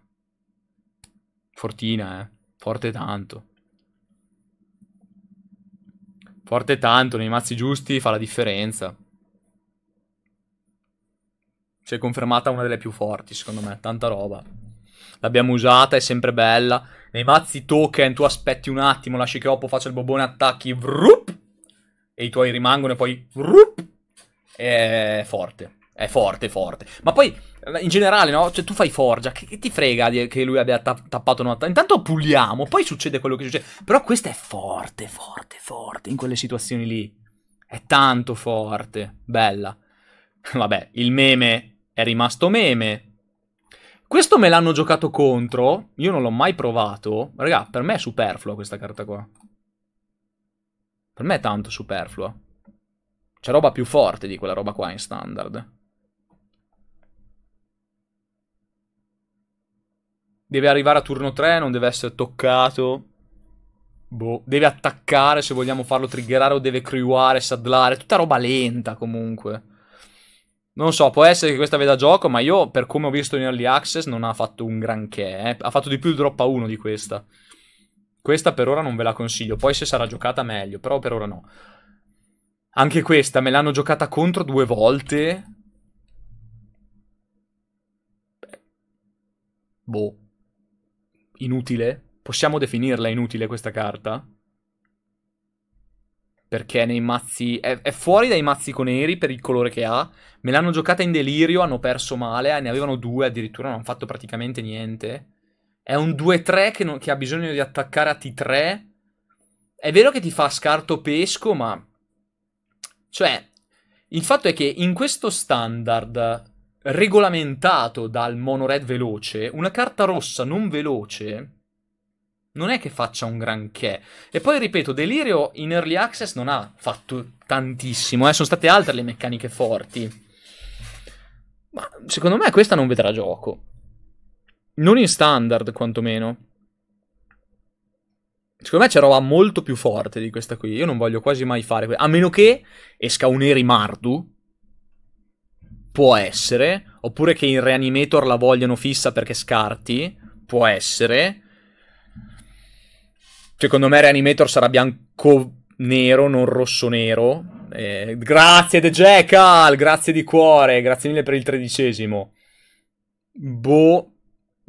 Fortina, eh. Forte tanto. Forte tanto, nei mazzi giusti fa la differenza si è confermata una delle più forti, secondo me, tanta roba. L'abbiamo usata, è sempre bella. Nei mazzi token tu aspetti un attimo, lasci che Oppo faccia il bobone, attacchi, vrup, e i tuoi rimangono e poi vrup, è forte. È forte, forte. Ma poi, eh, in generale, no? Cioè, tu fai forgia. Che, che ti frega che lui abbia tapp- tappato 90? Intanto puliamo, poi succede quello che succede. Però questa è forte, forte, forte. In quelle situazioni lì. È tanto forte. Bella. [laughs] Vabbè, il meme è rimasto meme. Questo me l'hanno giocato contro, io non l'ho mai provato. Raga, per me è superflua questa carta qua. Per me è tanto superflua. C'è roba più forte di quella roba qua in standard. Deve arrivare a turno 3, non deve essere toccato. Boh, deve attaccare se vogliamo farlo triggerare o deve criuare, saddlare. Tutta roba lenta comunque. Non so, può essere che questa veda gioco, ma io, per come ho visto in Early Access, non ha fatto un granché. Eh. Ha fatto di più il drop a 1 di questa. Questa per ora non ve la consiglio. Poi se sarà giocata meglio, però per ora no. Anche questa me l'hanno giocata contro due volte. Boh. Inutile? Possiamo definirla inutile questa carta? Perché nei mazzi. È, è fuori dai mazzi con Eri per il colore che ha. Me l'hanno giocata in delirio, hanno perso male. Eh, ne avevano due addirittura, non hanno fatto praticamente niente. È un 2-3 che, non... che ha bisogno di attaccare a T3. È vero che ti fa scarto pesco, ma. Cioè, il fatto è che in questo standard regolamentato dal mono red veloce, una carta rossa non veloce non è che faccia un granché. E poi ripeto, Delirio in early access non ha fatto tantissimo, eh? sono state altre le meccaniche forti. Ma secondo me questa non vedrà gioco. Non in standard, quantomeno. Secondo me c'è roba molto più forte di questa qui. Io non voglio quasi mai fare questa. A meno che esca un Eri Mardu. Può essere. Oppure che in Reanimator la vogliano fissa perché scarti. Può essere Secondo me Reanimator sarà bianco-nero, non rosso-nero. Eh, grazie The Jackal, grazie di cuore, grazie mille per il tredicesimo. Boh,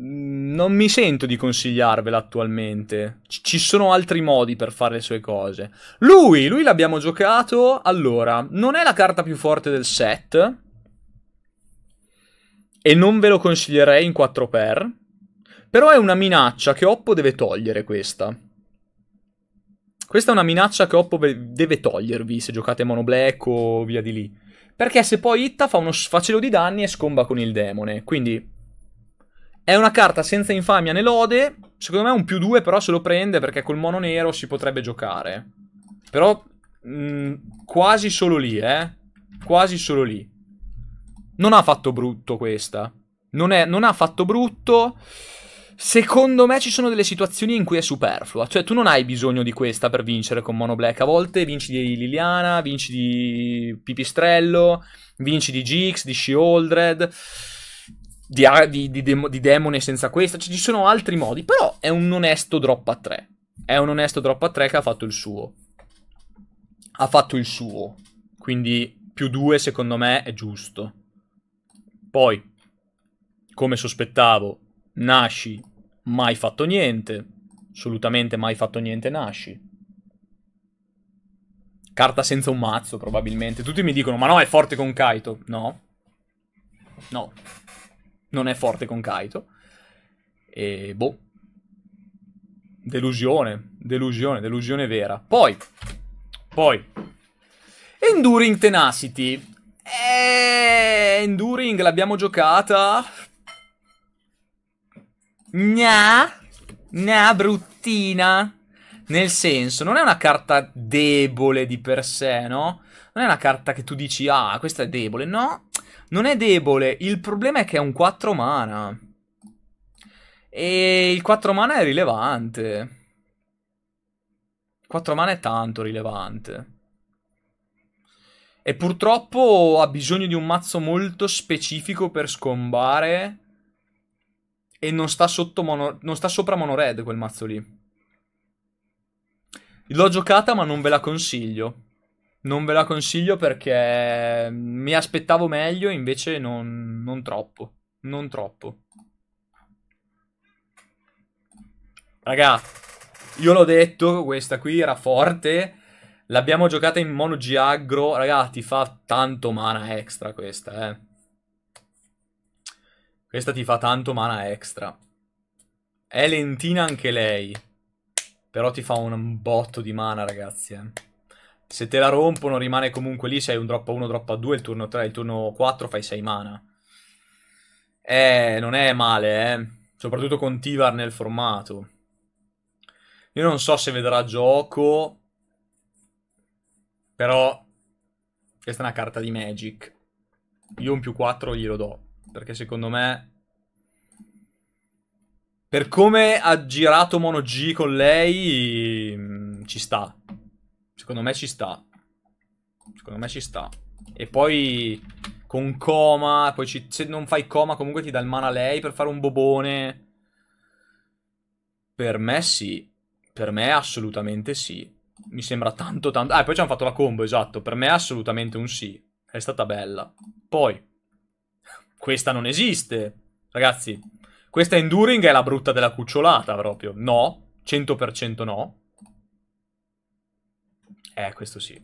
mm, non mi sento di consigliarvela attualmente. C- ci sono altri modi per fare le sue cose. Lui, lui l'abbiamo giocato. Allora, non è la carta più forte del set. E non ve lo consiglierei in 4 per. Però è una minaccia che Oppo deve togliere questa. Questa è una minaccia che Oppo deve togliervi se giocate mono black o via di lì. Perché se poi Itta fa uno sfacelo di danni e scomba con il demone. Quindi è una carta senza infamia né lode. Secondo me un più 2 però se lo prende perché col mono nero si potrebbe giocare. Però mh, mm, quasi solo lì, eh. Quasi solo lì. Non ha fatto brutto questa. Non, è, non ha fatto brutto. Secondo me ci sono delle situazioni in cui è superflua, cioè tu non hai bisogno di questa per vincere con Mono Black, a volte vinci di Liliana, vinci di Pipistrello, vinci di Gix, di Shieldred, di, di, di, di Demone senza questa, cioè, ci sono altri modi, però è un onesto drop a 3, è un onesto drop a 3 che ha fatto il suo, ha fatto il suo, quindi più 2 secondo me è giusto. Poi, come sospettavo, nasci mai fatto niente, assolutamente mai fatto niente nasci. Carta senza un mazzo, probabilmente. Tutti mi dicono, ma no, è forte con Kaito. No. No. Non è forte con Kaito. E boh. Delusione, delusione, delusione vera. Poi, poi. Enduring Tenacity. Eh, Enduring l'abbiamo giocata Gna. Gna, bruttina. Nel senso, non è una carta debole di per sé, no? Non è una carta che tu dici, ah, questa è debole. No, non è debole. Il problema è che è un 4 mana. E il 4 mana è rilevante. 4 mana è tanto rilevante. E purtroppo ha bisogno di un mazzo molto specifico per scombare e non sta, mono, non sta sopra monored quel mazzo lì. L'ho giocata ma non ve la consiglio. Non ve la consiglio perché mi aspettavo meglio, invece non, non troppo. Non troppo. Raga, io l'ho detto, questa qui era forte. L'abbiamo giocata in mono G aggro. Raga, ti fa tanto mana extra questa, eh. Questa ti fa tanto mana extra. È lentina anche lei. Però ti fa un botto di mana, ragazzi. Eh. Se te la rompono rimane comunque lì, Se hai un drop 1, drop 2, il turno 3, il turno 4 fai 6 mana. Eh, non è male, eh. Soprattutto con Tivar nel formato. Io non so se vedrà gioco, però questa è una carta di Magic. Io un più 4 glielo do. Perché secondo me... Per come ha girato Mono G con lei... Mm, ci sta. Secondo me ci sta. Secondo me ci sta. E poi... Con coma... Poi ci, se non fai coma comunque ti dà il mana a lei per fare un bobone. Per me sì. Per me assolutamente sì. Mi sembra tanto tanto... Ah, poi ci hanno fatto la combo, esatto. Per me assolutamente un sì. È stata bella. Poi, questa non esiste. Ragazzi, questa enduring è la brutta della cucciolata proprio. No, 100% no. Eh, questo sì.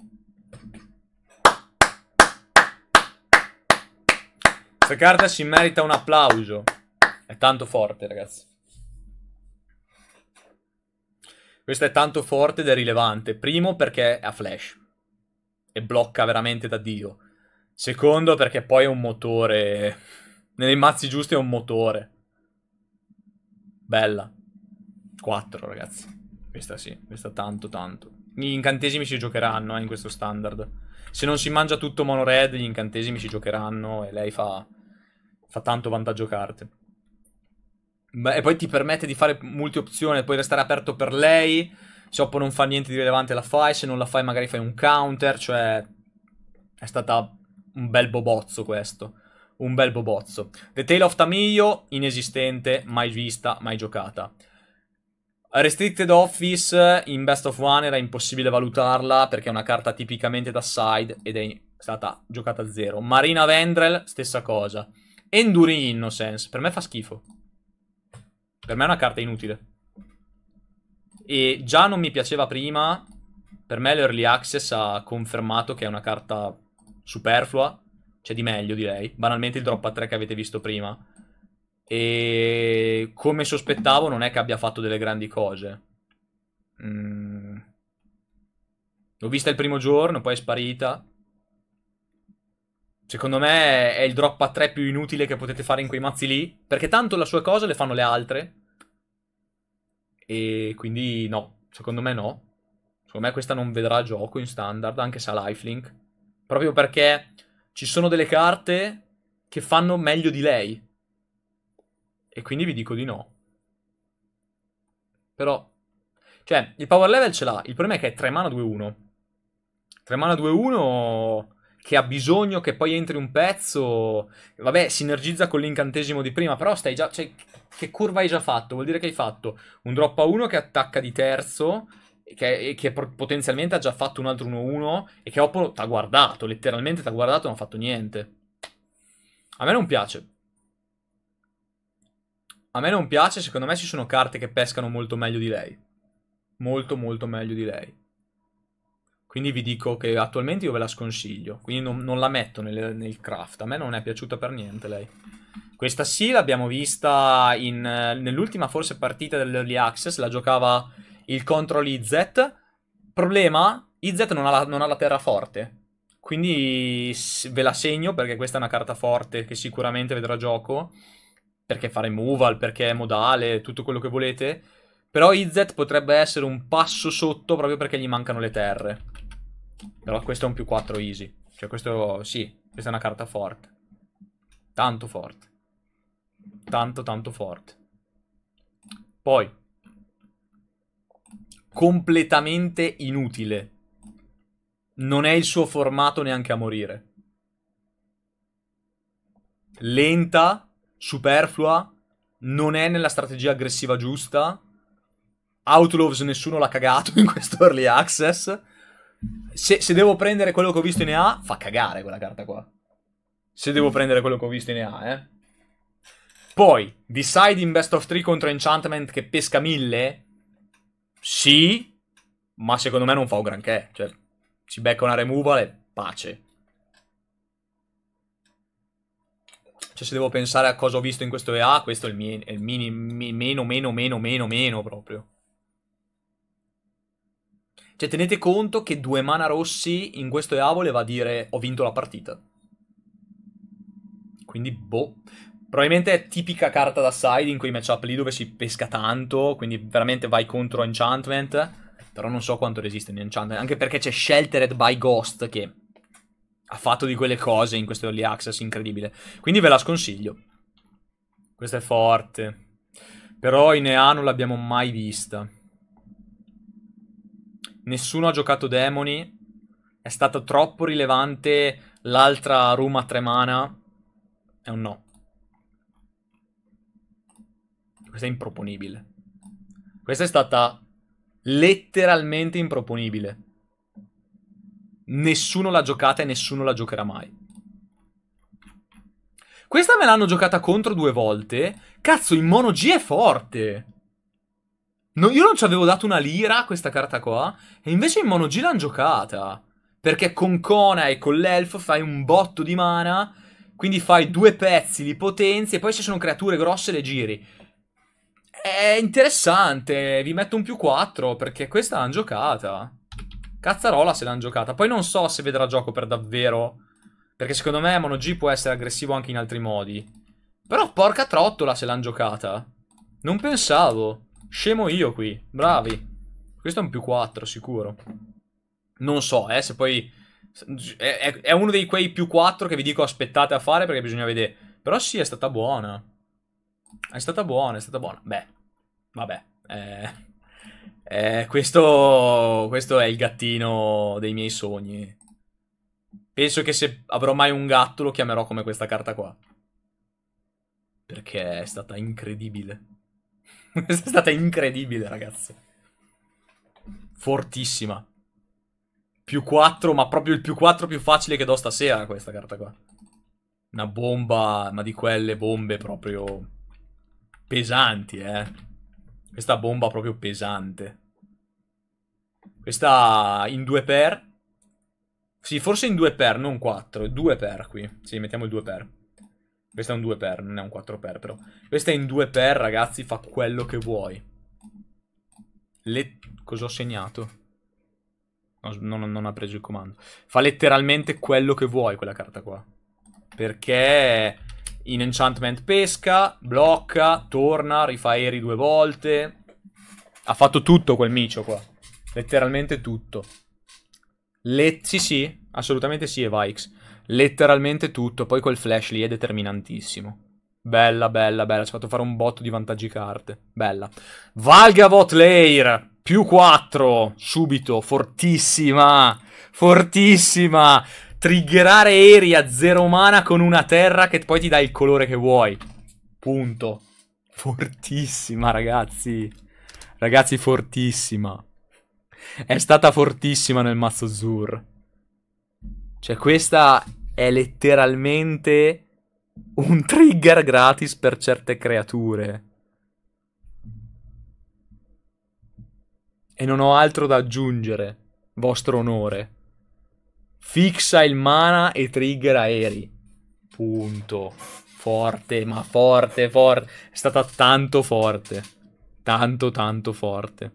Questa carta si merita un applauso. È tanto forte, ragazzi. Questa è tanto forte ed è rilevante. Primo perché ha flash. E blocca veramente da Dio. Secondo perché poi è un motore... Nei mazzi giusti è un motore. Bella. 4 ragazzi. Questa sì, questa tanto tanto. Gli incantesimi si giocheranno eh, in questo standard. Se non si mangia tutto mono red, gli incantesimi si giocheranno e lei fa, fa tanto vantaggio carte. Beh, e poi ti permette di fare multi opzioni, puoi restare aperto per lei. Se Oppo non fa niente di rilevante la fai, se non la fai magari fai un counter, cioè è stata un bel bobozzo questo. Un bel bobozzo. The Tale of Tamiyo, inesistente, mai vista, mai giocata. Restricted Office in Best of One era impossibile valutarla perché è una carta tipicamente da side ed è stata giocata a zero. Marina Vendrel, stessa cosa. Enduring Innocence, per me fa schifo. Per me è una carta inutile. E già non mi piaceva prima, per me l'Early Access ha confermato che è una carta superflua, c'è di meglio direi, banalmente il drop a 3 che avete visto prima. E come sospettavo non è che abbia fatto delle grandi cose. Mm. L'ho vista il primo giorno, poi è sparita. Secondo me è il drop a 3 più inutile che potete fare in quei mazzi lì, perché tanto la sua cosa le fanno le altre. E quindi no, secondo me no. Secondo me questa non vedrà gioco in standard, anche se ha lifelink. Proprio perché ci sono delle carte che fanno meglio di lei. E quindi vi dico di no. Però... Cioè, il power level ce l'ha. Il problema è che è 3 mana 2-1. 3 mana 2-1 che ha bisogno che poi entri un pezzo. Vabbè, sinergizza con l'incantesimo di prima, però stai già. Cioè, che curva hai già fatto? Vuol dire che hai fatto un drop a 1 che attacca di terzo che, che, potenzialmente ha già fatto un altro 1-1 e che Oppo t'ha guardato, letteralmente t'ha guardato e non ha fatto niente. A me non piace. A me non piace, secondo me ci sono carte che pescano molto meglio di lei. Molto molto meglio di lei. Quindi vi dico che attualmente io ve la sconsiglio, quindi non, non la metto nel, nel, craft, a me non è piaciuta per niente lei. Questa sì l'abbiamo vista nell'ultima forse partita dell'Early Access, la giocava il control IZ. Problema, IZ non ha la, non ha la terraforte. Quindi ve la segno perché questa è una carta forte che sicuramente vedrà gioco. Perché fa removal, perché è modale, tutto quello che volete. Però IZ potrebbe essere un passo sotto proprio perché gli mancano le terre. Però questo è un più 4 easy. Cioè questo, sì, questa è una carta forte. Tanto forte. Tanto, tanto forte. Poi, completamente inutile. Non è il suo formato neanche a morire. Lenta, superflua, non è nella strategia aggressiva giusta. Outlaws nessuno l'ha cagato in questo early access. Se, se, devo prendere quello che ho visto in EA, fa cagare quella carta qua. Se devo prendere quello che ho visto in EA, eh. Poi, deciding Best of 3 contro Enchantment che pesca 1000, sì, ma secondo me non fa un granché. Cioè, si becca una removal e pace. Cioè, se devo pensare a cosa ho visto in questo EA, questo è il, mie- è il mini- mi- meno, meno, meno, meno, meno proprio. Cioè, tenete conto che due mana rossi in questo EA voleva dire ho vinto la partita. Quindi, boh. Probabilmente è tipica carta da side in quei matchup lì dove si pesca tanto, quindi veramente vai contro enchantment. Però non so quanto resiste in enchantment, anche perché c'è Sheltered by Ghost che ha fatto di quelle cose in questo early access incredibile. Quindi ve la sconsiglio. Questa è forte. Però in EA non l'abbiamo mai vista. Nessuno ha giocato demoni. È stata troppo rilevante l'altra room a tre mana. È un no. Questa è improponibile. Questa è stata letteralmente improponibile. Nessuno l'ha giocata e nessuno la giocherà mai. Questa me l'hanno giocata contro due volte. Cazzo, in mono G è forte. No, io non ci avevo dato una lira a questa carta qua. E invece in mono G l'hanno giocata. Perché con Kona e con l'elfo fai un botto di mana. Quindi fai due pezzi di potenza e poi se sono creature grosse le giri. È interessante, vi metto un più 4 perché questa l'hanno giocata. Cazzarola se l'hanno giocata. Poi non so se vedrà gioco per davvero, perché secondo me Mono G può essere aggressivo anche in altri modi. Però porca trottola se l'hanno giocata. Non pensavo. Scemo io qui. Bravi. Questo è un più 4 sicuro. Non so, eh, se poi... È, è uno dei quei più 4 che vi dico aspettate a fare perché bisogna vedere. Però sì, è stata buona. È stata buona, è stata buona. Beh, Vabbè, eh, eh, questo, questo è il gattino dei miei sogni. Penso che se avrò mai un gatto lo chiamerò come questa carta qua. Perché è stata incredibile. [laughs] è stata incredibile, ragazzi. Fortissima. Più 4, ma proprio il più 4 più facile che do stasera questa carta qua. Una bomba, ma di quelle bombe proprio pesanti, eh. Questa bomba proprio pesante. Questa in due per. Sì, forse in due per, non quattro. Due per qui. Sì, mettiamo il due per. Questa è un due per, non è un quattro per però. Questa è in due per, ragazzi, fa quello che vuoi. Le... Cosa ho segnato? No, non, non ha preso il comando. Fa letteralmente quello che vuoi quella carta qua. Perché in Enchantment pesca, blocca, torna, rifà Eri due volte. Ha fatto tutto quel micio qua. Letteralmente tutto. Le- sì, sì, assolutamente sì, Evaix. Letteralmente tutto. Poi quel flash lì è determinantissimo. Bella, bella, bella. Ci ha fatto fare un botto di vantaggi carte. Bella. Valgavot Lair. Più 4. Subito. Fortissima. Fortissima triggerare Eri a zero mana con una terra che poi ti dà il colore che vuoi. Punto. Fortissima, ragazzi. Ragazzi, fortissima. È stata fortissima nel mazzo Zur. Cioè, questa è letteralmente un trigger gratis per certe creature. E non ho altro da aggiungere, vostro onore. Fixa il mana e trigger aerei. Punto. Forte, ma forte, forte. È stata tanto forte. Tanto, tanto forte.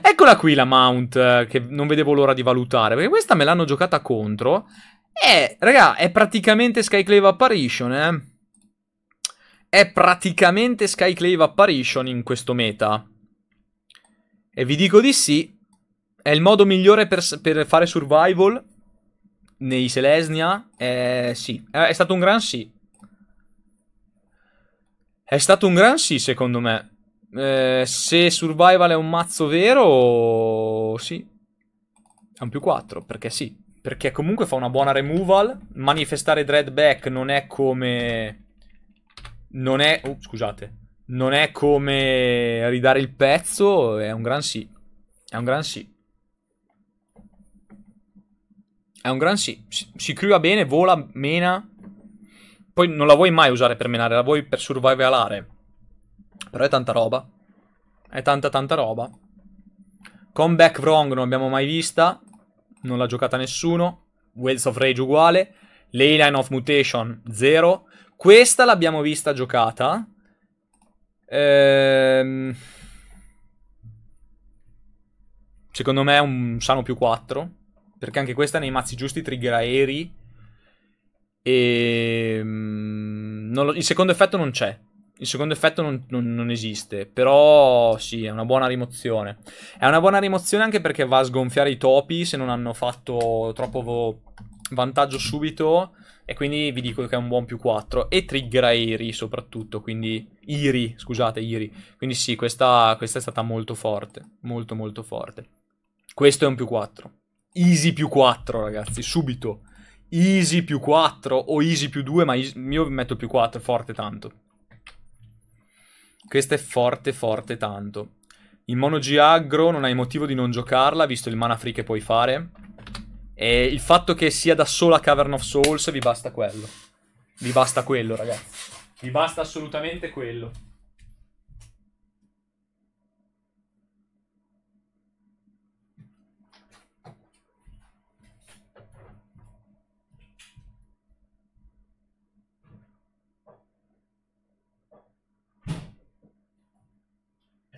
Eccola qui la mount eh, che non vedevo l'ora di valutare. Perché questa me l'hanno giocata contro. E, raga, è praticamente Skyclave Apparition, eh. È praticamente Skyclave Apparition in questo meta. E vi dico di sì. È il modo migliore per, per fare survival nei Selesnia? Eh, sì. Eh, è stato un gran sì. È stato un gran sì, secondo me. Eh, se Survival è un mazzo vero, sì. È un più 4, perché sì. Perché comunque fa una buona removal. Manifestare Dreadback non è come... Non è... Oh, scusate. Non è come ridare il pezzo, è un gran sì. È un gran sì. È un gran sì. Si, si criva bene, vola, mena. Poi non la vuoi mai usare per menare, la vuoi per survivalare. Però è tanta roba. È tanta tanta roba. Comeback Wrong non abbiamo mai vista. Non l'ha giocata nessuno. Wells of Rage uguale. Leyline of Mutation 0. Questa l'abbiamo vista giocata. Ehm... Secondo me è un sano più 4. Perché anche questa nei mazzi giusti trigger aerei. E. Mm, lo... il secondo effetto non c'è. Il secondo effetto non, non, non, esiste. Però sì, è una buona rimozione. È una buona rimozione anche perché va a sgonfiare i topi se non hanno fatto troppo vantaggio subito. E quindi vi dico che è un buon più 4. E trigger aerei soprattutto. Quindi Iri, scusate, Iri. Quindi sì, questa, questa è stata molto forte. Molto molto forte. Questo è un più 4. Easy più 4, ragazzi, subito. Easy più 4 o Easy più 2, ma io metto più 4, forte tanto. Questa è forte, forte tanto. In mono G aggro non hai motivo di non giocarla, visto il mana free che puoi fare. E il fatto che sia da sola Cavern of Souls vi basta quello. Vi basta quello, ragazzi. Vi basta assolutamente quello.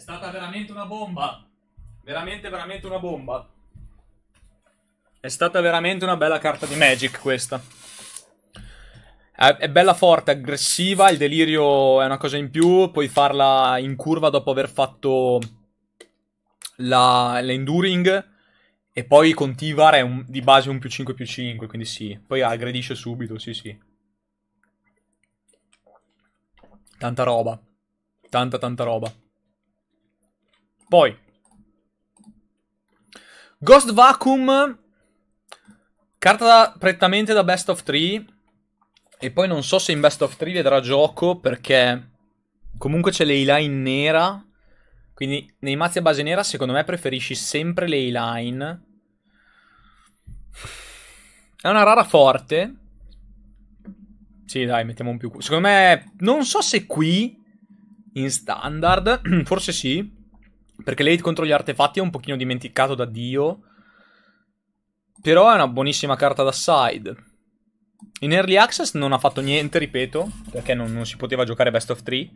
stata veramente una bomba. Veramente, veramente una bomba. È stata veramente una bella carta di Magic questa. È bella forte, aggressiva, il delirio è una cosa in più, puoi farla in curva dopo aver fatto la, l'enduring e poi con Tivar è un, di base un più 5 più 5, quindi sì, poi aggredisce subito, sì sì. Tanta roba, tanta tanta roba. Poi, Ghost Vacuum, carta da, prettamente da Best of 3. E poi non so se in Best of 3 vedrà gioco perché comunque c'è l'A-Line nera. Quindi nei mazzi a base nera secondo me preferisci sempre le line È una rara forte. Sì, dai, mettiamo un più. Secondo me, non so se qui in standard, [clears throat] forse sì. Perché l'Aid contro gli artefatti è un pochino dimenticato da Dio. Però è una buonissima carta da side. In early access non ha fatto niente, ripeto, perché non, non si poteva giocare best of 3.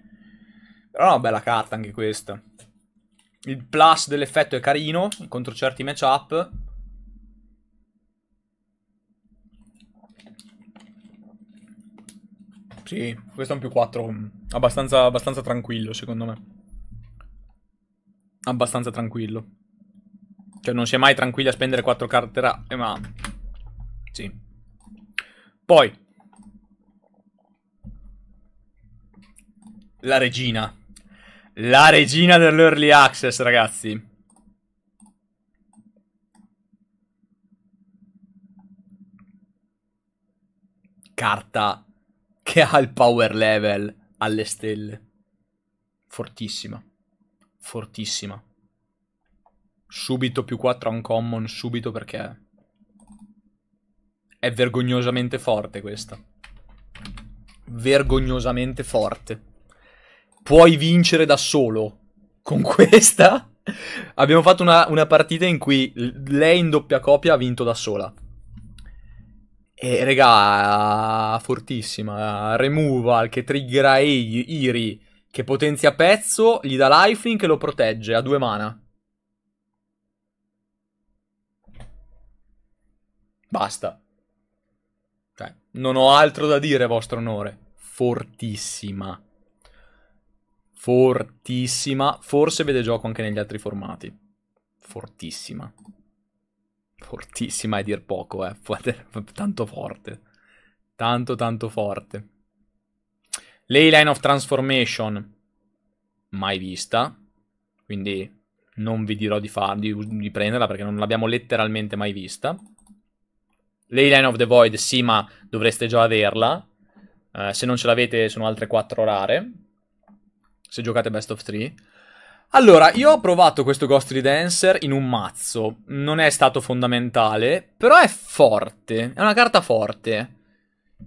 Però è una bella carta anche questa. Il plus dell'effetto è carino contro certi matchup. Sì, questo è un più 4 abbastanza, abbastanza tranquillo secondo me abbastanza tranquillo. Cioè, non si è mai tranquilli a spendere 4 carte rare, eh, ma... Sì. Poi... La regina. La regina dell'early access, ragazzi. Carta che ha il power level alle stelle. Fortissima fortissima. Subito più 4 a un common, subito perché... È vergognosamente forte questa. Vergognosamente forte. Puoi vincere da solo con questa. [laughs] Abbiamo fatto una, una partita in cui lei in doppia copia ha vinto da sola. E regà, fortissima. Removal che triggera Iri che potenzia pezzo, gli dà lifelink e lo protegge a due mana. Basta. Cioè, non ho altro da dire, vostro onore. Fortissima. Fortissima. Forse vede gioco anche negli altri formati. Fortissima. Fortissima è dir poco, eh. Tanto forte. Tanto, tanto forte. Leyline of Transformation, mai vista, quindi non vi dirò di, far, di, di prenderla perché non l'abbiamo letteralmente mai vista. Leyline of the Void, sì, ma dovreste già averla. Uh, se non ce l'avete sono altre 4 rare. Se giocate Best of 3. Allora, io ho provato questo Ghostly Dancer in un mazzo. Non è stato fondamentale, però è forte. È una carta forte.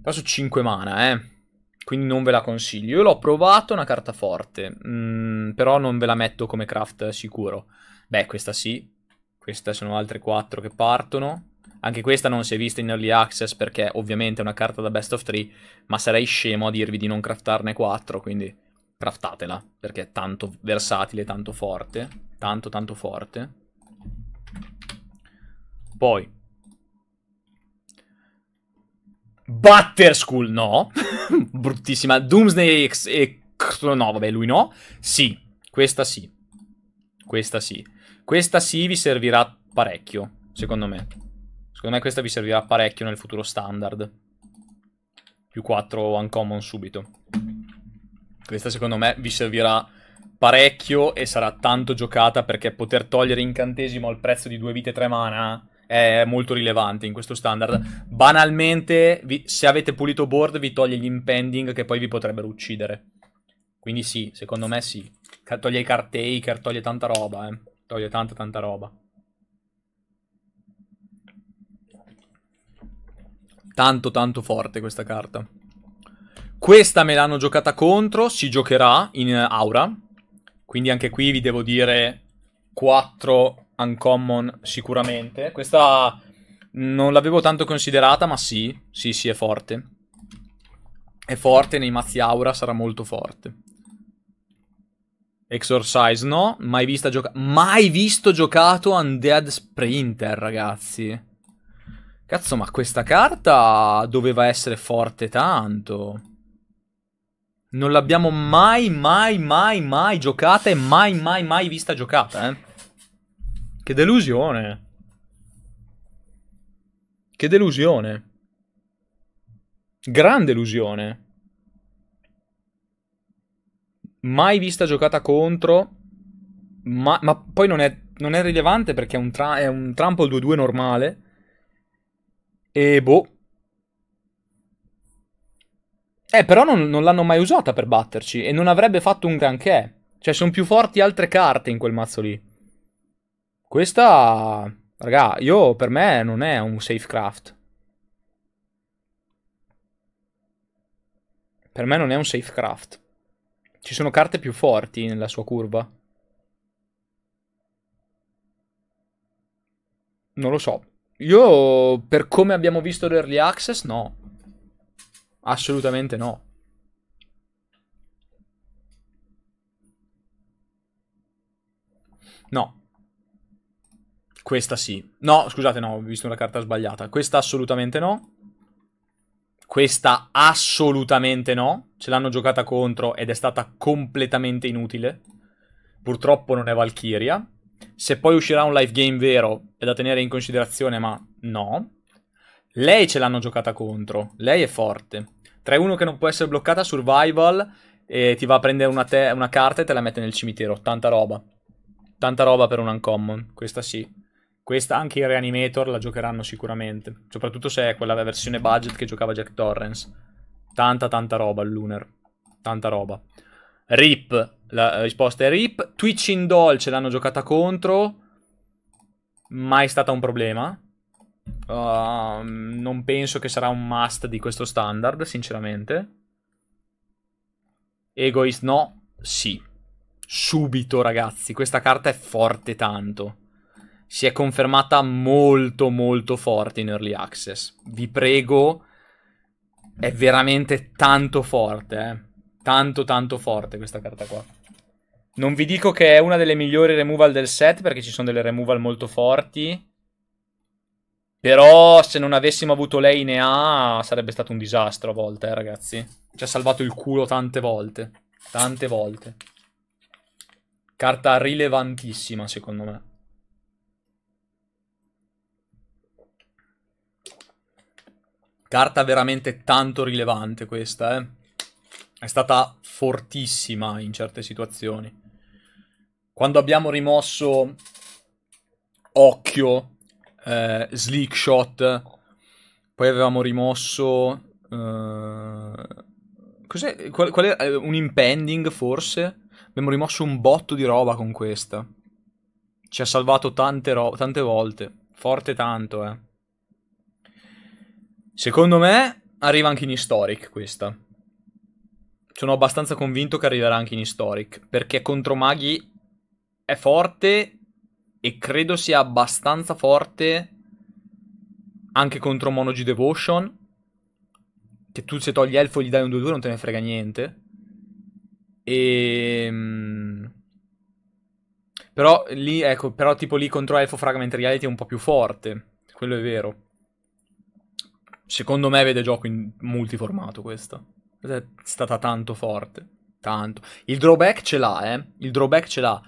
Però su 5 mana, eh quindi non ve la consiglio. Io l'ho provato, una carta forte, mm, però non ve la metto come craft sicuro. Beh, questa sì, queste sono altre 4 che partono. Anche questa non si è vista in early access perché ovviamente è una carta da best of 3, ma sarei scemo a dirvi di non craftarne 4, quindi craftatela, perché è tanto versatile, tanto forte, tanto tanto forte. Poi, Butter School no, [laughs] bruttissima. Doomsday X e no, vabbè, lui no. Sì, questa sì. Questa sì. Questa sì vi servirà parecchio, secondo me. Secondo me questa vi servirà parecchio nel futuro standard. Più 4 uncommon subito. Questa secondo me vi servirà parecchio e sarà tanto giocata perché poter togliere incantesimo al prezzo di 2 vite e 3 mana è molto rilevante in questo standard. Banalmente, vi, se avete pulito board, vi toglie gli impending che poi vi potrebbero uccidere. Quindi sì, secondo me sì. Toglie i card taker, toglie tanta roba, eh. Toglie tanta tanta roba. Tanto tanto forte questa carta. Questa me l'hanno giocata contro, si giocherà in eh, aura. Quindi anche qui vi devo dire 4 uncommon sicuramente. Questa non l'avevo tanto considerata, ma sì, sì, sì, è forte. È forte, nei mazzi aura sarà molto forte. Exorcise no, mai, vista gioca- mai visto giocato Undead Sprinter, ragazzi. Cazzo, ma questa carta doveva essere forte tanto. Non l'abbiamo mai, mai, mai, mai giocata e mai, mai, mai vista giocata, eh. Che delusione. Che delusione. Gran delusione. Mai vista giocata contro. Ma, ma poi non è, non è, rilevante perché è un, tra, è un trample 2-2 normale. E boh. Eh, però non, non l'hanno mai usata per batterci e non avrebbe fatto un granché. Cioè, sono più forti altre carte in quel mazzo lì. Questa, raga, io per me non è un safecraft. Per me non è un safecraft. Ci sono carte più forti nella sua curva. Non lo so. Io, per come abbiamo visto l'early access, no. Assolutamente no. No. Questa sì. No, scusate, no, ho visto una carta sbagliata. Questa assolutamente no. Questa assolutamente no. Ce l'hanno giocata contro ed è stata completamente inutile. Purtroppo non è Valkyria. Se poi uscirà un live game vero è da tenere in considerazione, ma no. Lei ce l'hanno giocata contro. Lei è forte. 3-1 che non può essere bloccata, survival. E ti va a prendere una, una carta e te la mette nel cimitero. Tanta roba. Tanta roba per un uncommon. Questa sì. Questa anche i Reanimator la giocheranno sicuramente. Soprattutto se è quella versione budget che giocava Jack Torrance. Tanta, tanta roba, il Lunar. Tanta roba. Rip. La risposta è Rip. Twitch in Doll ce l'hanno giocata contro. Mai stata un problema. Uh, non penso che sarà un must di questo standard, sinceramente. Egoist no, sì. Subito, ragazzi. Questa carta è forte tanto si è confermata molto molto forte in early access. Vi prego, è veramente tanto forte, eh. Tanto tanto forte questa carta qua. Non vi dico che è una delle migliori removal del set perché ci sono delle removal molto forti. Però se non avessimo avuto lei in EA sarebbe stato un disastro a volte, eh, ragazzi. Ci ha salvato il culo tante volte. Tante volte. Carta rilevantissima, secondo me. Carta veramente tanto rilevante questa, eh. È stata fortissima in certe situazioni. Quando abbiamo rimosso Occhio, eh, Sleek Shot, poi avevamo rimosso... Eh, cos'è? Qual, qual è? Eh, un impending forse? Abbiamo rimosso un botto di roba con questa. Ci ha salvato tante, tante volte. Forte tanto, eh. Secondo me arriva anche in Historic questa. Sono abbastanza convinto che arriverà anche in Historic, perché contro maghi è forte e credo sia abbastanza forte anche contro Mono Devotion. Che tu se togli Elfo gli dai un 2-2 non te ne frega niente. E... Ehm, però lì, ecco, però tipo lì contro Elfo Fragment Reality è un po' più forte. Quello è vero secondo me vede gioco in multiformato questa. Questa è stata tanto forte. Tanto. Il drawback ce l'ha, eh. Il drawback ce l'ha.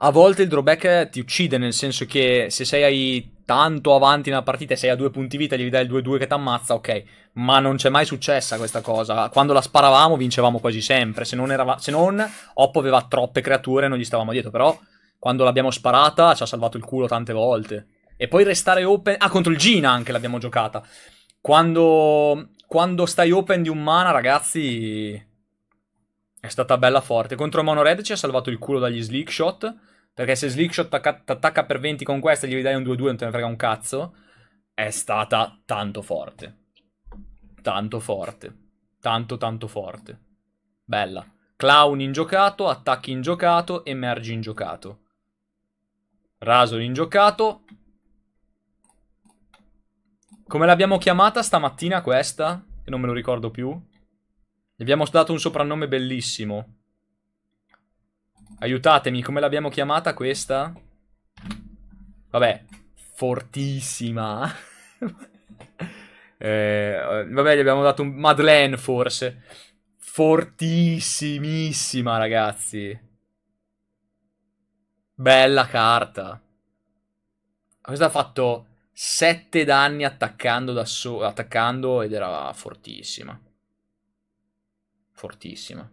A volte il drawback ti uccide, nel senso che se sei tanto avanti nella partita e sei a due punti vita, gli dai il 2-2 che ti ammazza, ok. Ma non c'è mai successa questa cosa. Quando la sparavamo vincevamo quasi sempre. Se non, erava... se non Oppo aveva troppe creature e non gli stavamo dietro. Però quando l'abbiamo sparata ci ha salvato il culo tante volte. E poi restare open... Ah, contro il Gina anche l'abbiamo giocata. Quando, quando stai open di un mana, ragazzi, è stata bella forte. Contro Mono Red ci ha salvato il culo dagli Sleek Shot. Perché se Sleek Shot ti attacca per 20 con questa e gli dai un 2-2 non te ne frega un cazzo. È stata tanto forte. Tanto forte. Tanto tanto forte. Bella. Clown ingiocato, attacchi ingiocato, emergi ingiocato. Raso ingiocato, come l'abbiamo chiamata stamattina questa? Che non me lo ricordo più. Gli abbiamo dato un soprannome bellissimo. Aiutatemi, come l'abbiamo chiamata questa? Vabbè, fortissima. [laughs] eh, vabbè, gli abbiamo dato un Madeleine forse. Fortissimissima, ragazzi. Bella carta. Cosa ha fatto sette danni attaccando, da solo, attaccando ed era fortissima. Fortissima.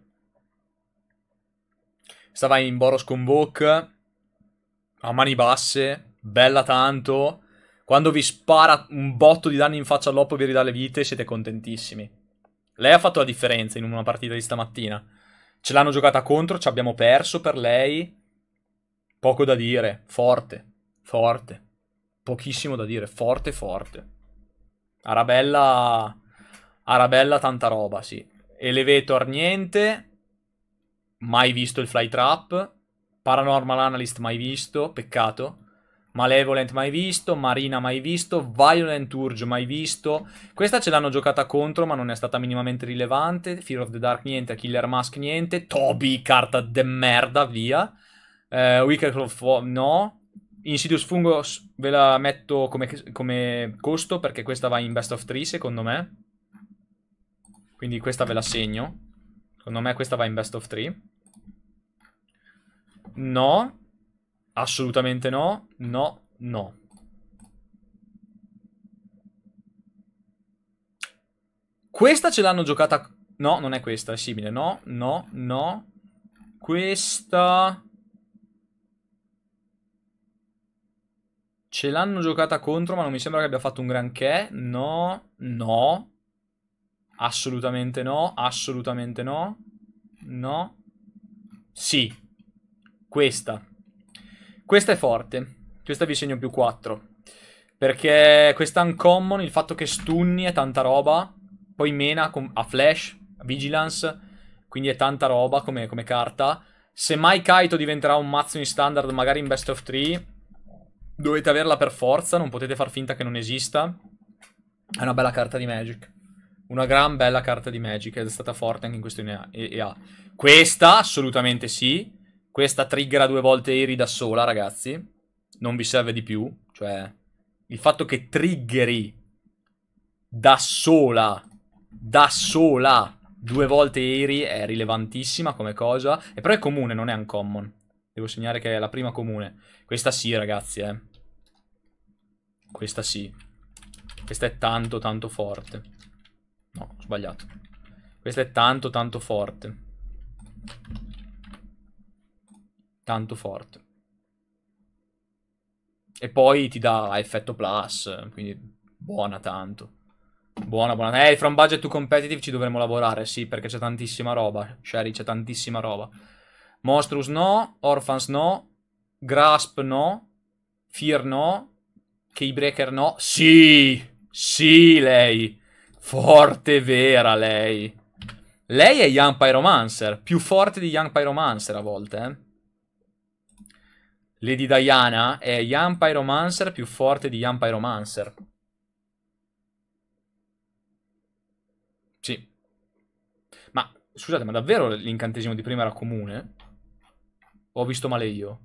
Stava in Boros con Book a mani basse, bella tanto. Quando vi spara un botto di danni in faccia all'oppo e vi ridà le vite, siete contentissimi. Lei ha fatto la differenza in una partita di stamattina. Ce l'hanno giocata contro, ci abbiamo perso per lei. Poco da dire, forte, forte pochissimo da dire, forte forte. Arabella Arabella tanta roba, sì. Elevator niente. Mai visto il fly trap. Paranormal Analyst mai visto, peccato. Malevolent mai visto, Marina mai visto, Violent Urge mai visto. Questa ce l'hanno giocata contro, ma non è stata minimamente rilevante. Fear of the Dark niente, Killer Mask niente, Toby carta de merda, via. Eh, Wicked Claw no, Insidious Fungos ve la metto come, come costo perché questa va in best of 3 secondo me. Quindi questa ve la segno. Secondo me questa va in best of 3. No. Assolutamente no. No, no. Questa ce l'hanno giocata... No, non è questa, è simile. No, no, no. Questa... Ce l'hanno giocata contro, ma non mi sembra che abbia fatto un granché. No, no. Assolutamente no, assolutamente no. No. Sì. Questa. Questa è forte. Questa vi segno più 4. Perché questa uncommon, il fatto che stunni è tanta roba. Poi mena a flash, a vigilance. Quindi è tanta roba come, come carta. Se mai Kaito diventerà un mazzo in standard, magari in best of 3 Dovete averla per forza, non potete far finta che non esista. È una bella carta di Magic. Una gran bella carta di Magic ed è stata forte anche in questione EA. Questa assolutamente sì. Questa triggera due volte Eri da sola, ragazzi. Non vi serve di più. Cioè, il fatto che triggeri da sola, da sola, due volte Eri è rilevantissima come cosa. E però è comune, non è uncommon. Devo segnare che è la prima comune. Questa sì, ragazzi, eh. Questa sì. Questa è tanto, tanto forte. No, ho sbagliato. Questa è tanto, tanto forte. Tanto forte. E poi ti dà effetto plus, quindi buona tanto. Buona, buona. Eh, from budget to competitive ci dovremmo lavorare, sì, perché c'è tantissima roba. Sherry, c'è tantissima roba. Monstrous no, Orphans no, Grasp no, Fear no, Keybreaker no. Sì! Sì, lei! Forte vera lei! Lei è Young Pyromancer, più forte di Young Pyromancer a volte, eh. Lady Diana è Young Pyromancer più forte di Young Pyromancer. Sì. Ma, scusate, ma davvero l'incantesimo di prima era comune? ho visto male io?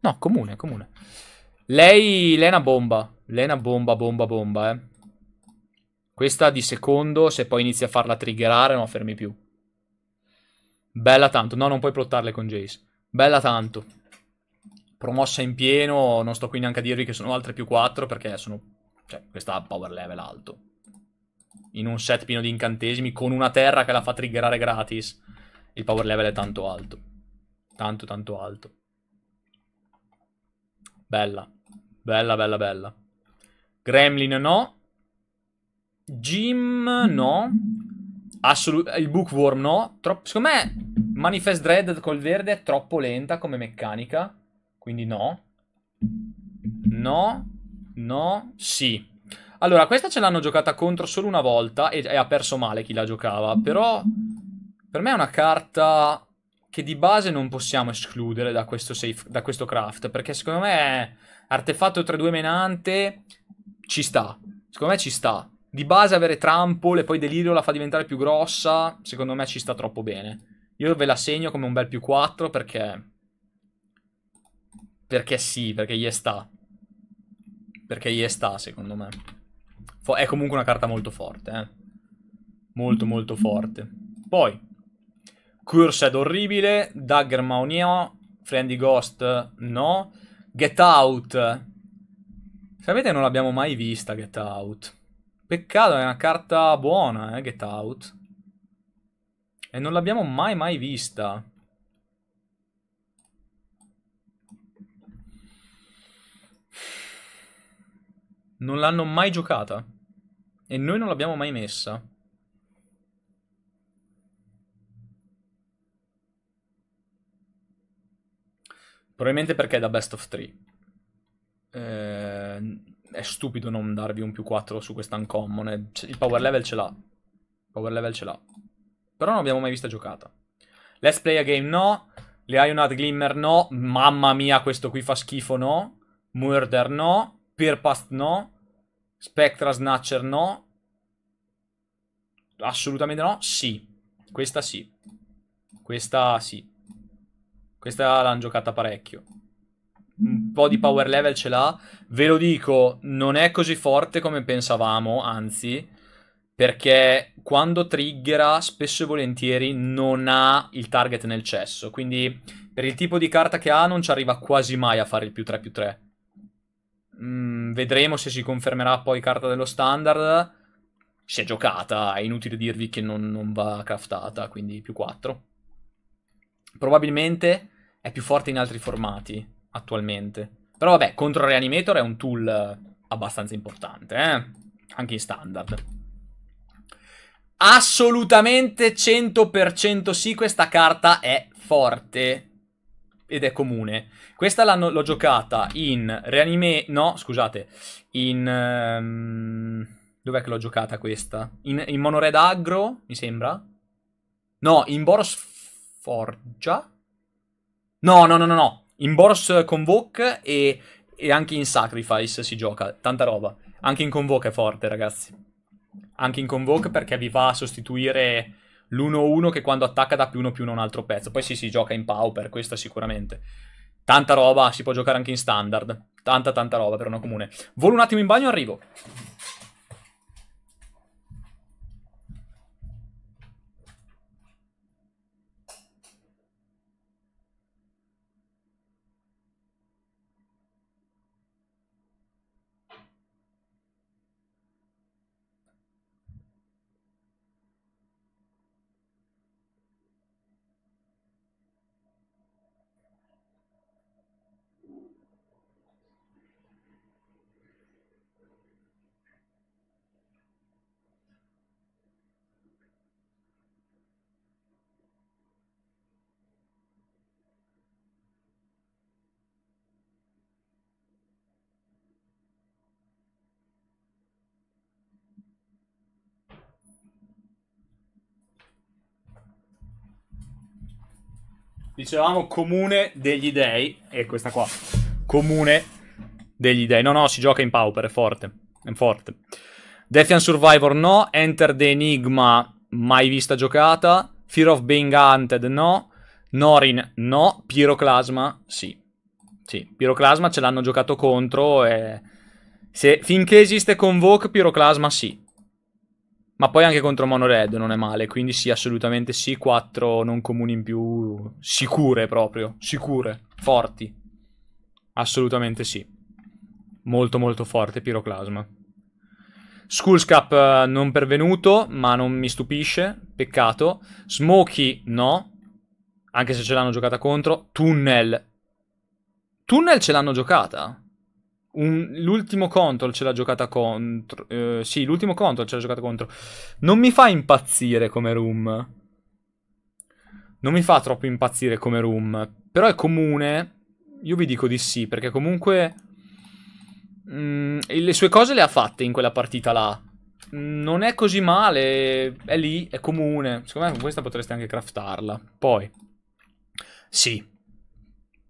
No, comune, comune. Lei, lei è una bomba. Lei è una bomba, bomba, bomba, eh. Questa di secondo, se poi inizi a farla triggerare, non fermi più. Bella tanto. No, non puoi plottarle con Jace. Bella tanto. Promossa in pieno, non sto qui neanche a dirvi che sono altre più 4, perché sono... Cioè, questa ha power level alto. In un set pieno di incantesimi, con una terra che la fa triggerare gratis. Il power level è tanto alto tanto tanto alto. Bella, bella, bella, bella. Gremlin no. Jim no. Assolut- il Bookworm no. Tro- secondo me Manifest Dread col verde è troppo lenta come meccanica. Quindi no. No. No. Sì. Allora, questa ce l'hanno giocata contro solo una volta e, e ha perso male chi la giocava. Però per me è una carta che di base non possiamo escludere da questo, safe, da questo craft, perché secondo me artefatto 3-2 menante ci sta, secondo me ci sta. Di base avere trampole, poi delirio la fa diventare più grossa, secondo me ci sta troppo bene. Io ve la segno come un bel più 4 perché... Perché sì, perché gli sta. Perché gli sta, secondo me. Fo- è comunque una carta molto forte, eh. Molto, molto forte. Poi, Cursed orribile, Dagger Maonio, Friendly Ghost no, Get Out. Sapete non l'abbiamo mai vista Get Out. Peccato, è una carta buona, eh, Get Out. E non l'abbiamo mai mai vista. Non l'hanno mai giocata. E noi non l'abbiamo mai messa. Probabilmente perché è da best of 3. Eh, è stupido non darvi un più 4 su questa uncommon. Eh. il power level ce l'ha. Il power level ce l'ha. Però non abbiamo mai vista giocata. Let's play a game no. Le Leonard Glimmer no. Mamma mia, questo qui fa schifo no. Murder no. Pierpast no. Spectra Snatcher no. Assolutamente no. Sì. Questa sì. Questa sì. Questa l'hanno giocata parecchio. Un mm. po' di power level ce l'ha. Ve lo dico, non è così forte come pensavamo, anzi, perché quando triggera spesso e volentieri non ha il target nel cesso. Quindi per il tipo di carta che ha non ci arriva quasi mai a fare il più 3 più 3. Mm, vedremo se si confermerà poi carta dello standard. Si è giocata, è inutile dirvi che non, non va craftata, quindi più 4. Probabilmente è più forte in altri formati attualmente. Però vabbè, contro Reanimator è un tool abbastanza importante, eh? anche in standard. Assolutamente 100% sì, questa carta è forte ed è comune. Questa l'ho giocata in Reanime... No, scusate, in... Um... Dov'è che l'ho giocata questa? In, in Monored Agro, mi sembra. No, in Boros Forgia. No, no, no, no, no. In Boros Convoke e, e anche in Sacrifice si gioca. Tanta roba. Anche in Convoke è forte, ragazzi. Anche in Convoke perché vi va a sostituire l'1-1 che quando attacca dà più 1 più 1 un altro pezzo. Poi sì, si gioca in Pauper, questa sicuramente. Tanta roba, si può giocare anche in standard. Tanta, tanta roba per una comune. Volo un attimo in bagno e arrivo. Dicevamo comune degli dei. E questa qua. Comune degli dei. No, no, si gioca in Pauper, è forte. È forte. Defiant Survivor no. Enter the Enigma, mai vista giocata. Fear of Being Hunted no. Norin no. Piroclasma sì. Sì, Piroclasma ce l'hanno giocato contro e... Se, finché esiste Convoke, Piroclasma sì. Ma poi anche contro Monored non è male, quindi sì, assolutamente sì, 4 non comuni in più sicure proprio, sicure, forti. Assolutamente sì. Molto molto forte Piroclasma. Skullscap eh, non pervenuto, ma non mi stupisce, peccato. Smokey no, anche se ce l'hanno giocata contro. Tunnel. Tunnel ce l'hanno giocata? Un, l'ultimo control ce l'ha giocata contro. Eh, sì, l'ultimo control ce l'ha giocata contro. Non mi fa impazzire come room. Non mi fa troppo impazzire come room. Però è comune. Io vi dico di sì, perché comunque. Mh, mm, le sue cose le ha fatte in quella partita là. Non è così male. È lì, è comune. Secondo me con questa potreste anche craftarla. Poi. Sì.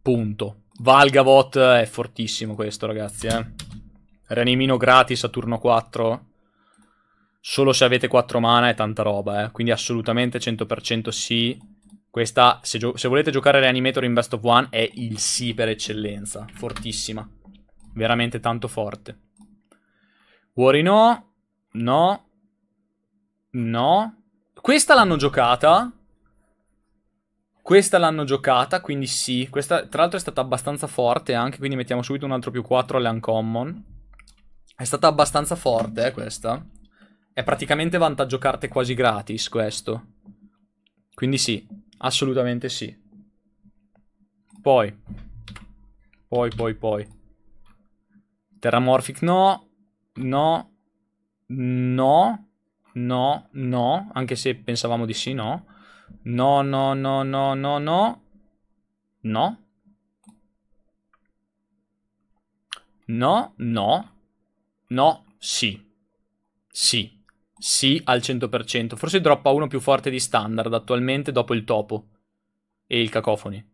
Punto. Valgavot eh, è fortissimo questo, ragazzi, eh. Reanimino gratis a turno 4. Solo se avete 4 mana è tanta roba, eh. Quindi assolutamente 100% sì. Questa, se, se, volete giocare Reanimator in Best of One, è il sì per eccellenza. Fortissima. Veramente tanto forte. Wari no. No. No. Questa l'hanno giocata. Questa l'hanno giocata, quindi sì. Questa, tra l'altro, è stata abbastanza forte anche, quindi mettiamo subito un altro più 4 alle uncommon. È stata abbastanza forte, eh, questa. È praticamente vantaggio carte quasi gratis, questo. Quindi sì, assolutamente sì. Poi. Poi, poi, poi. Terramorphic no. No. No. No. No. Anche se pensavamo di sì, no. No, no, no, no, no, no. No. No, no. No, sì. Sì. Sì al 100%. Forse droppa uno più forte di standard attualmente dopo il topo e il cacofoni.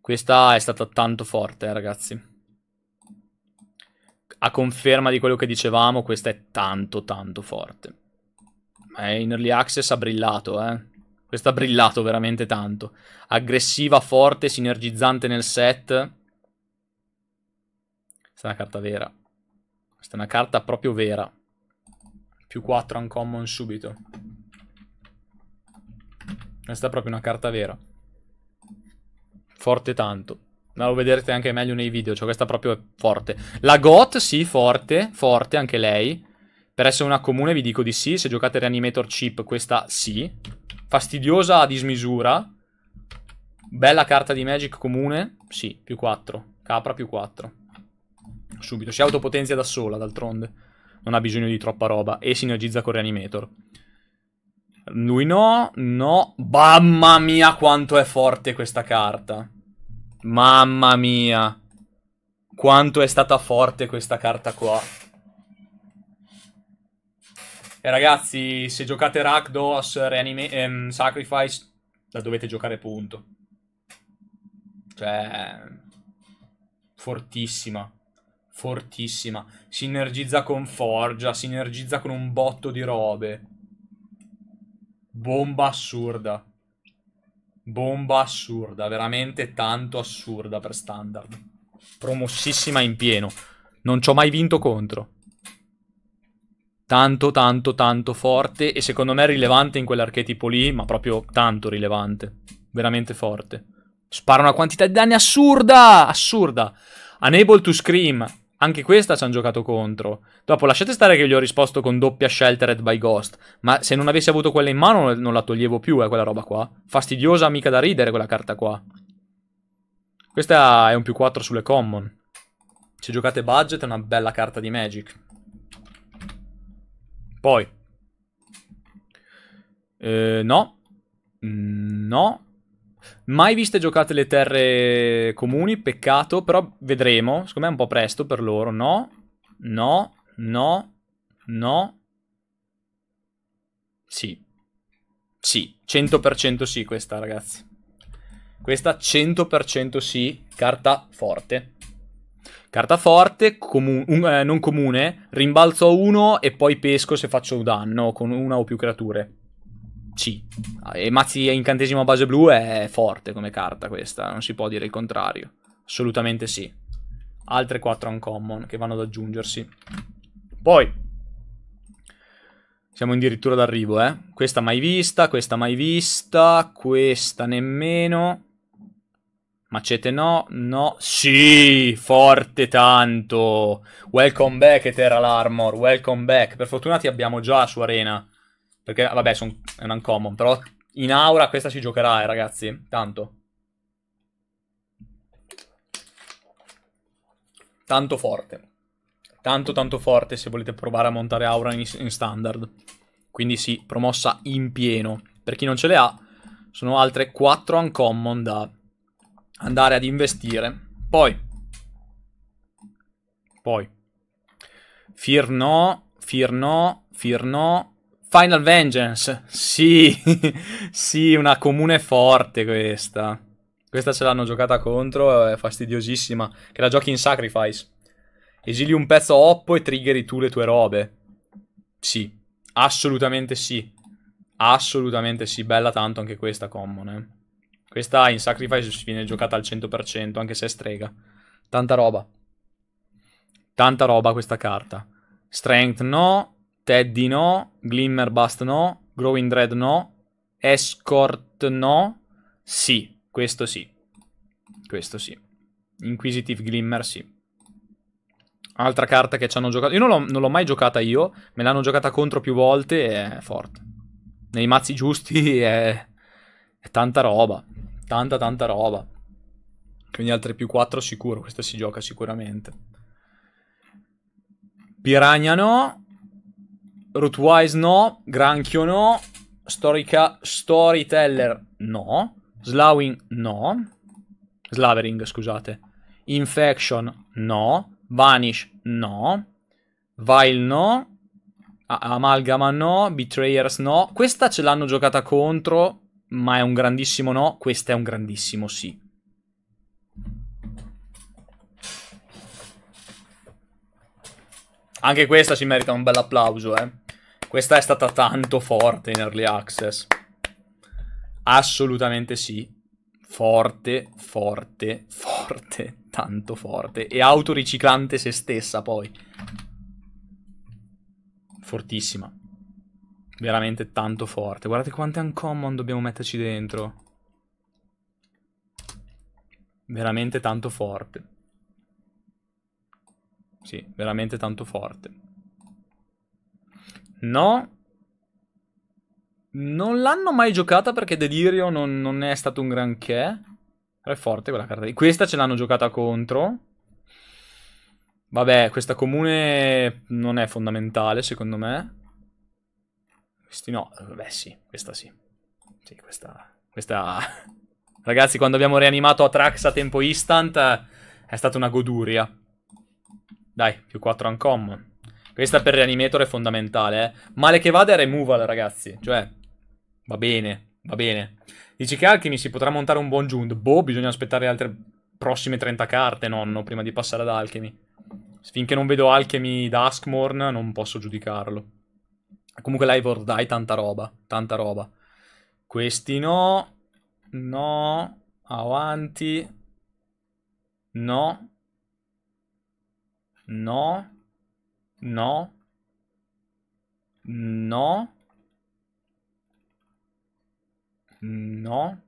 Questa è stata tanto forte, eh, ragazzi. A conferma di quello che dicevamo, questa è tanto tanto forte. Eh, in early access ha brillato, eh. Questo ha brillato veramente tanto. Aggressiva, forte, sinergizzante nel set. Questa è una carta vera. Questa è una carta proprio vera. Più 4 uncommon subito. Questa è proprio una carta vera. Forte tanto. Ma lo vedrete anche meglio nei video, cioè questa proprio è forte. La Got, sì, forte, forte anche lei. Per essere una comune vi dico di sì, se giocate Reanimator Chip questa sì fastidiosa a dismisura. Bella carta di Magic comune. Sì, più 4. Capra più 4. Subito. Si autopotenzia da sola, d'altronde. Non ha bisogno di troppa roba. E sinergizza con Reanimator. Lui no, no. Mamma mia quanto è forte questa carta. Mamma mia. Quanto è stata forte questa carta qua. E ragazzi, se giocate Rakdos, Reanime- ehm, Sacrifice, la dovete giocare punto. Cioè, fortissima. Fortissima. Sinergizza con Forgia, sinergizza con un botto di robe. Bomba assurda. Bomba assurda, veramente tanto assurda per standard. Promossissima in pieno. Non ci ho mai vinto contro tanto, tanto, tanto forte e secondo me rilevante in quell'archetipo lì, ma proprio tanto rilevante, veramente forte. Spara una quantità di danni assurda, assurda. Unable to Scream, anche questa ci hanno giocato contro. Dopo lasciate stare che gli ho risposto con doppia Sheltered by Ghost, ma se non avessi avuto quella in mano non la toglievo più, eh, quella roba qua. Fastidiosa mica da ridere quella carta qua. Questa è un più 4 sulle common. Se giocate budget è una bella carta di Magic. Poi. Eh, no. Mm, no. Mai viste giocate le terre comuni, peccato, però vedremo. Secondo me è un po' presto per loro. No. No. No. No. Sì. Sì, 100% sì questa, ragazzi. Questa 100% sì, carta forte. Carta forte, comu- un, eh, non comune, rimbalzo uno e poi pesco se faccio danno con una o più creature. Sì, ah, E mazzi a incantesimo a base blu è forte come carta questa, non si può dire il contrario. Assolutamente sì. Altre 4 uncommon che vanno ad aggiungersi. Poi, siamo addirittura d'arrivo, eh. Questa mai vista, questa mai vista, questa nemmeno. Macete no, no, sì, forte tanto. Welcome back Eteral Armor, welcome back. Per fortuna ti abbiamo già su arena. Perché, vabbè, son, è un uncommon, però in aura questa si giocherà, eh, ragazzi, tanto. Tanto forte. Tanto tanto forte se volete provare a montare aura in, in standard. Quindi sì, promossa in pieno. Per chi non ce le ha, sono altre 4 uncommon da andare ad investire. Poi, poi, Fear no, Fear no, Fear no, Final Vengeance, sì, [laughs] sì, una comune forte questa. Questa ce l'hanno giocata contro, è fastidiosissima, che la giochi in Sacrifice. Esili un pezzo oppo e triggeri tu le tue robe. Sì, assolutamente sì. Assolutamente sì, bella tanto anche questa common, eh. Questa in Sacrifice viene giocata al 100%, anche se è strega. Tanta roba. Tanta roba questa carta. Strength no, Teddy no, Glimmer Bust no, Growing Dread no, Escort no. Sì, questo sì. Questo sì. Inquisitive Glimmer sì. Altra carta che ci hanno giocato. Io non l'ho, mai giocata io, me l'hanno giocata contro più volte e è forte. Nei mazzi giusti [laughs] è, è tanta roba. Tanta, tanta roba. Quindi altre più 4 sicuro, questa si gioca sicuramente. Piranha no. Rootwise no. Granchio no. Storica, storyteller no. Slawing no. Slavering, scusate. Infection no. Vanish no. Vile no. Amalgama no. Betrayers no. Questa ce l'hanno giocata contro ma è un grandissimo no, questo è un grandissimo sì. Anche questa si merita un bel applauso, eh. Questa è stata tanto forte in Early Access. Assolutamente sì. Forte, forte, forte, tanto forte. E autoriciclante se stessa poi. Fortissima veramente tanto forte. Guardate quante uncommon dobbiamo metterci dentro. Veramente tanto forte. Sì, veramente tanto forte. No. Non l'hanno mai giocata perché Delirio non, non, è stato un granché. Però è forte quella carta Questa ce l'hanno giocata contro. Vabbè, questa comune non è fondamentale secondo me. Questi no. Eh, beh, sì, questa sì. Sì, questa... Questa... [laughs] Ragazzi, quando abbiamo rianimato Atrax a tempo instant eh, è stata una goduria. Dai, più 4 Ancom. Questa per Reanimator è fondamentale, eh. Male che vada è removal, ragazzi. Cioè, va bene, va bene. Dici che Alchemy si potrà montare un buon Jund. Boh, bisogna aspettare le altre prossime 30 carte, nonno, prima di passare ad Alchemy. Finché non vedo Alchemy da non posso giudicarlo. Comunque Live or Die, tanta roba, tanta roba. Questi no, no, avanti, no, no, no, no, no,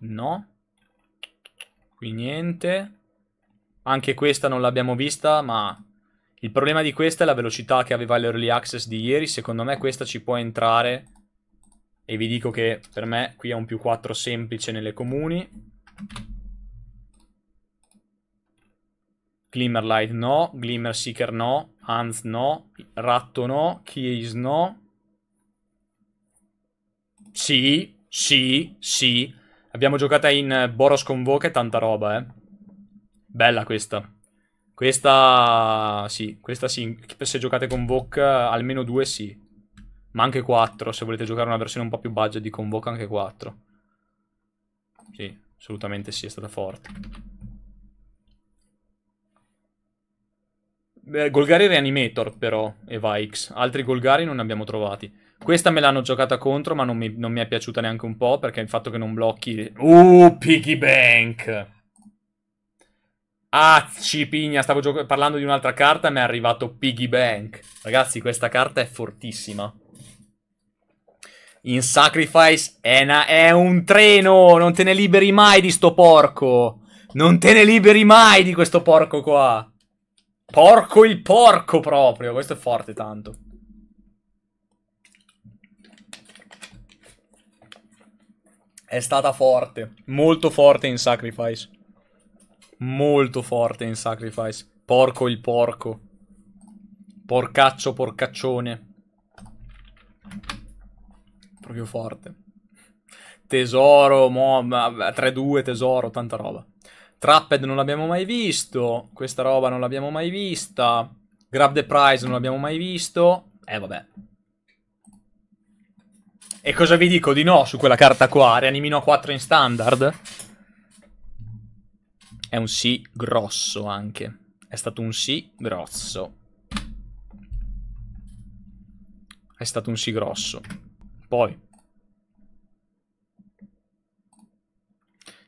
no, qui niente. Anche questa non l'abbiamo vista, ma il problema di questa è la velocità che aveva l'early access di ieri. Secondo me questa ci può entrare. E vi dico che per me qui è un più 4 semplice nelle comuni. Glimmer Light no, Glimmer Seeker no, Hans no, Ratto no, Keys no. Sì, sì, sì. Abbiamo giocata in Boros Convoca e tanta roba, eh. Bella questa. Questa sì, questa sì, se giocate con Voc almeno due sì, ma anche quattro, se volete giocare una versione un po' più budget di Convoca anche quattro. Sì, assolutamente sì, è stata forte. Beh, Golgari Reanimator però e Vikes, altri Golgari non ne abbiamo trovati. Questa me l'hanno giocata contro, ma non mi, non mi, è piaciuta neanche un po', perché il fatto che non blocchi... Uh, Piggy Bank! Ah, cipigna, stavo gioco- parlando di un'altra carta e mi è arrivato Piggy Bank. Ragazzi, questa carta è fortissima. In Sacrifice è, eh, una, è, un treno, non te ne liberi mai di sto porco. Non te ne liberi mai di questo porco qua. Porco il porco proprio, questo è forte tanto. È stata forte, molto forte in Sacrifice molto forte in Sacrifice. Porco il porco. Porcaccio porcaccione. Proprio forte. Tesoro, mo, 3-2 tesoro, tanta roba. Trapped non l'abbiamo mai visto. Questa roba non l'abbiamo mai vista. Grab the prize non l'abbiamo mai visto. Eh vabbè. E cosa vi dico di no su quella carta qua? Reanimino 4 in standard? È un sì grosso anche. È stato un sì grosso. È stato un sì grosso. Poi.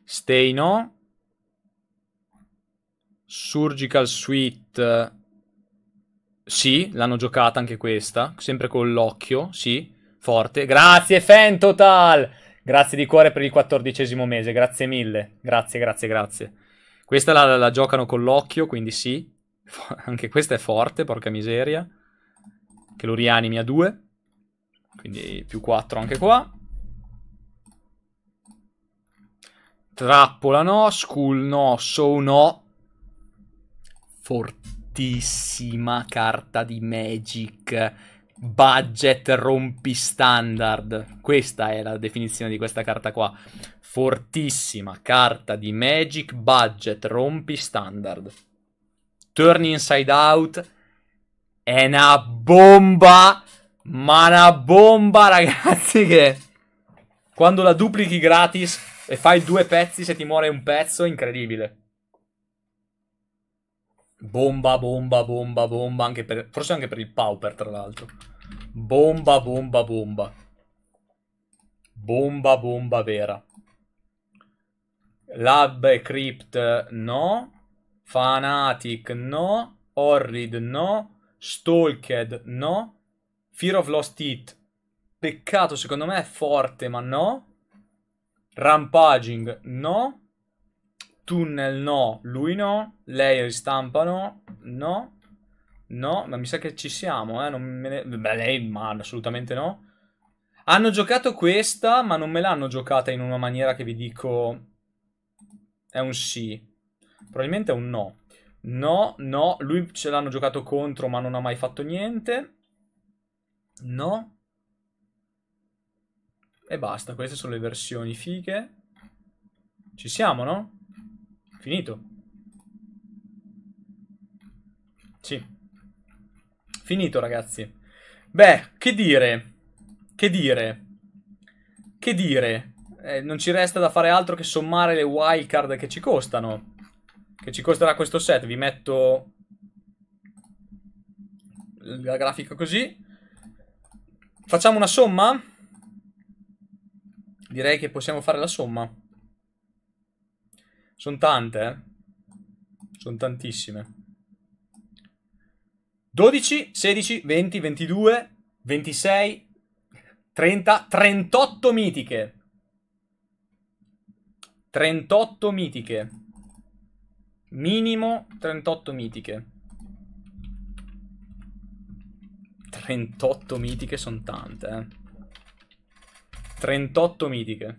Stay no. Surgical Suite. Sì, l'hanno giocata anche questa. Sempre con l'occhio, sì. Forte. Grazie Fentotal! Grazie di cuore per il quattordicesimo mese. Grazie mille. Grazie, grazie, grazie. Questa la, la giocano con l'occhio, quindi sì. [laughs] Anche questa è forte, porca miseria. Che lo rianimi a 2. Quindi più 4 anche qua. Trappola no, school no, show no. Fortissima carta di Magic budget rompi standard. Questa è la definizione di questa carta qua. Fortissima carta di Magic budget rompi standard. Turn Inside Out è una bomba, ma una bomba ragazzi che quando la duplichi gratis e fai due pezzi se ti muore un pezzo, incredibile. Bomba, bomba, bomba, bomba. Anche per, forse anche per il Pauper, tra l'altro. Bomba, bomba, bomba. Bomba, bomba vera. Lab e Crypt no. Fanatic no. Horrid no. Stalked no. Fear of Lost It. Peccato, secondo me è forte, ma no. Rampaging no. Tunnel no, lui no. Lei ristampa no, no. No, ma mi sa che ci siamo, eh. Ne... Beh, lei, ma assolutamente no. Hanno giocato questa, ma non me l'hanno giocata in una maniera che vi dico... È un sì. Probabilmente è un no. No, no. Lui ce l'hanno giocato contro, ma non ha mai fatto niente. No. E basta, queste sono le versioni fighe. Ci siamo, no? Finito. Sì. Finito, ragazzi. Beh, che dire? Che dire? Che dire? Eh, non ci resta da fare altro che sommare le wildcard che ci costano. Che ci costerà questo set. Vi metto la grafica così. Facciamo una somma? Direi che possiamo fare la somma. Sono tante, eh. Sono tantissime. 12, 16, 20, 22, 26, 30, 38 mitiche. 38 mitiche. Minimo 38 mitiche. 38 mitiche sono tante, eh. 38 mitiche.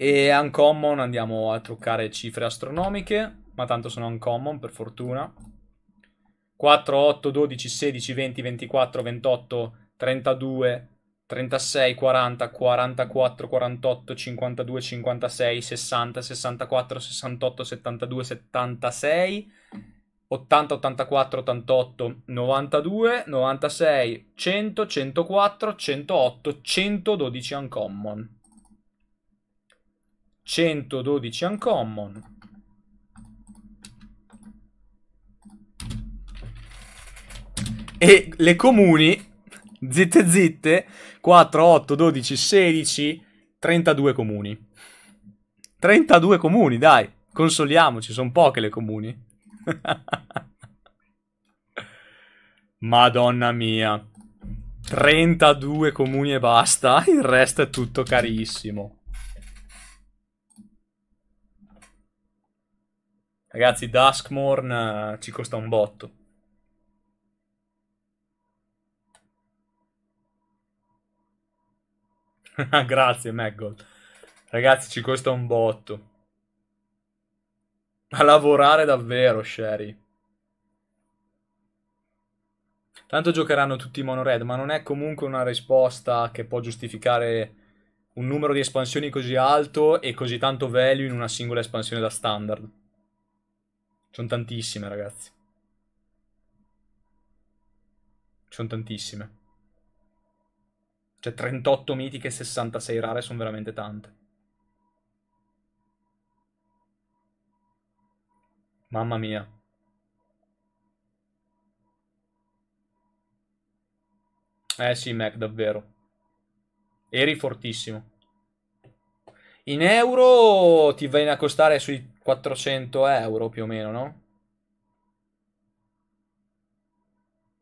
E uncommon andiamo a truccare cifre astronomiche, ma tanto sono uncommon per fortuna. 4, 8, 12, 16, 20, 24, 28, 32, 36, 40, 44, 48, 52, 56, 60, 64, 68, 72, 76, 80, 84, 88, 92, 96, 100, 104, 108, 112 uncommon. 112 uncommon. E le comuni, zitte zitte, 4, 8, 12, 16, 32 comuni. 32 comuni, dai, consoliamoci, sono poche le comuni. [laughs] Madonna mia. 32 comuni e basta, il resto è tutto carissimo. Ragazzi, Duskmorn eh, ci costa un botto. [laughs] Grazie, Maggold. Ragazzi, ci costa un botto. A lavorare davvero, Sherry. Tanto giocheranno tutti i monored, ma non è comunque una risposta che può giustificare un numero di espansioni così alto e così tanto value in una singola espansione da standard. Sono tantissime, ragazzi. Sono tantissime. Cioè, 38 mitiche e 66 rare sono veramente tante. Mamma mia. Eh sì, Mac, davvero. Eri fortissimo. In euro ti viene a costare sui 400 euro più o meno, no?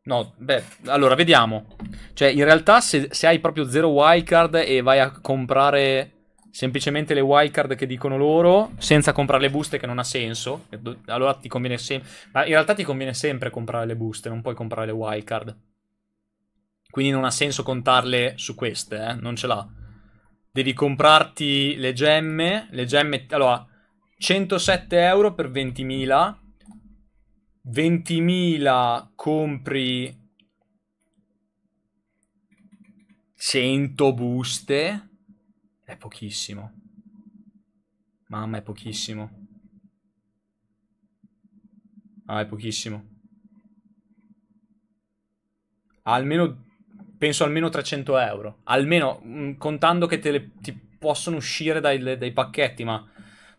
No, beh, allora vediamo. Cioè, in realtà se, se hai proprio zero wildcard e vai a comprare semplicemente le wildcard che dicono loro, senza comprare le buste che non ha senso, allora ti conviene sempre... Ma in realtà ti conviene sempre comprare le buste, non puoi comprare le wildcard. Quindi non ha senso contarle su queste, eh? non ce l'ha. Devi comprarti le gemme, le gemme... Allora, 107 euro per 20.000. 20.000 compri 100 buste. È pochissimo. Mamma, è pochissimo. Ah, è pochissimo. Almeno, penso almeno 300 euro. Almeno, mm, contando che te le, ti possono uscire dai, dai pacchetti, ma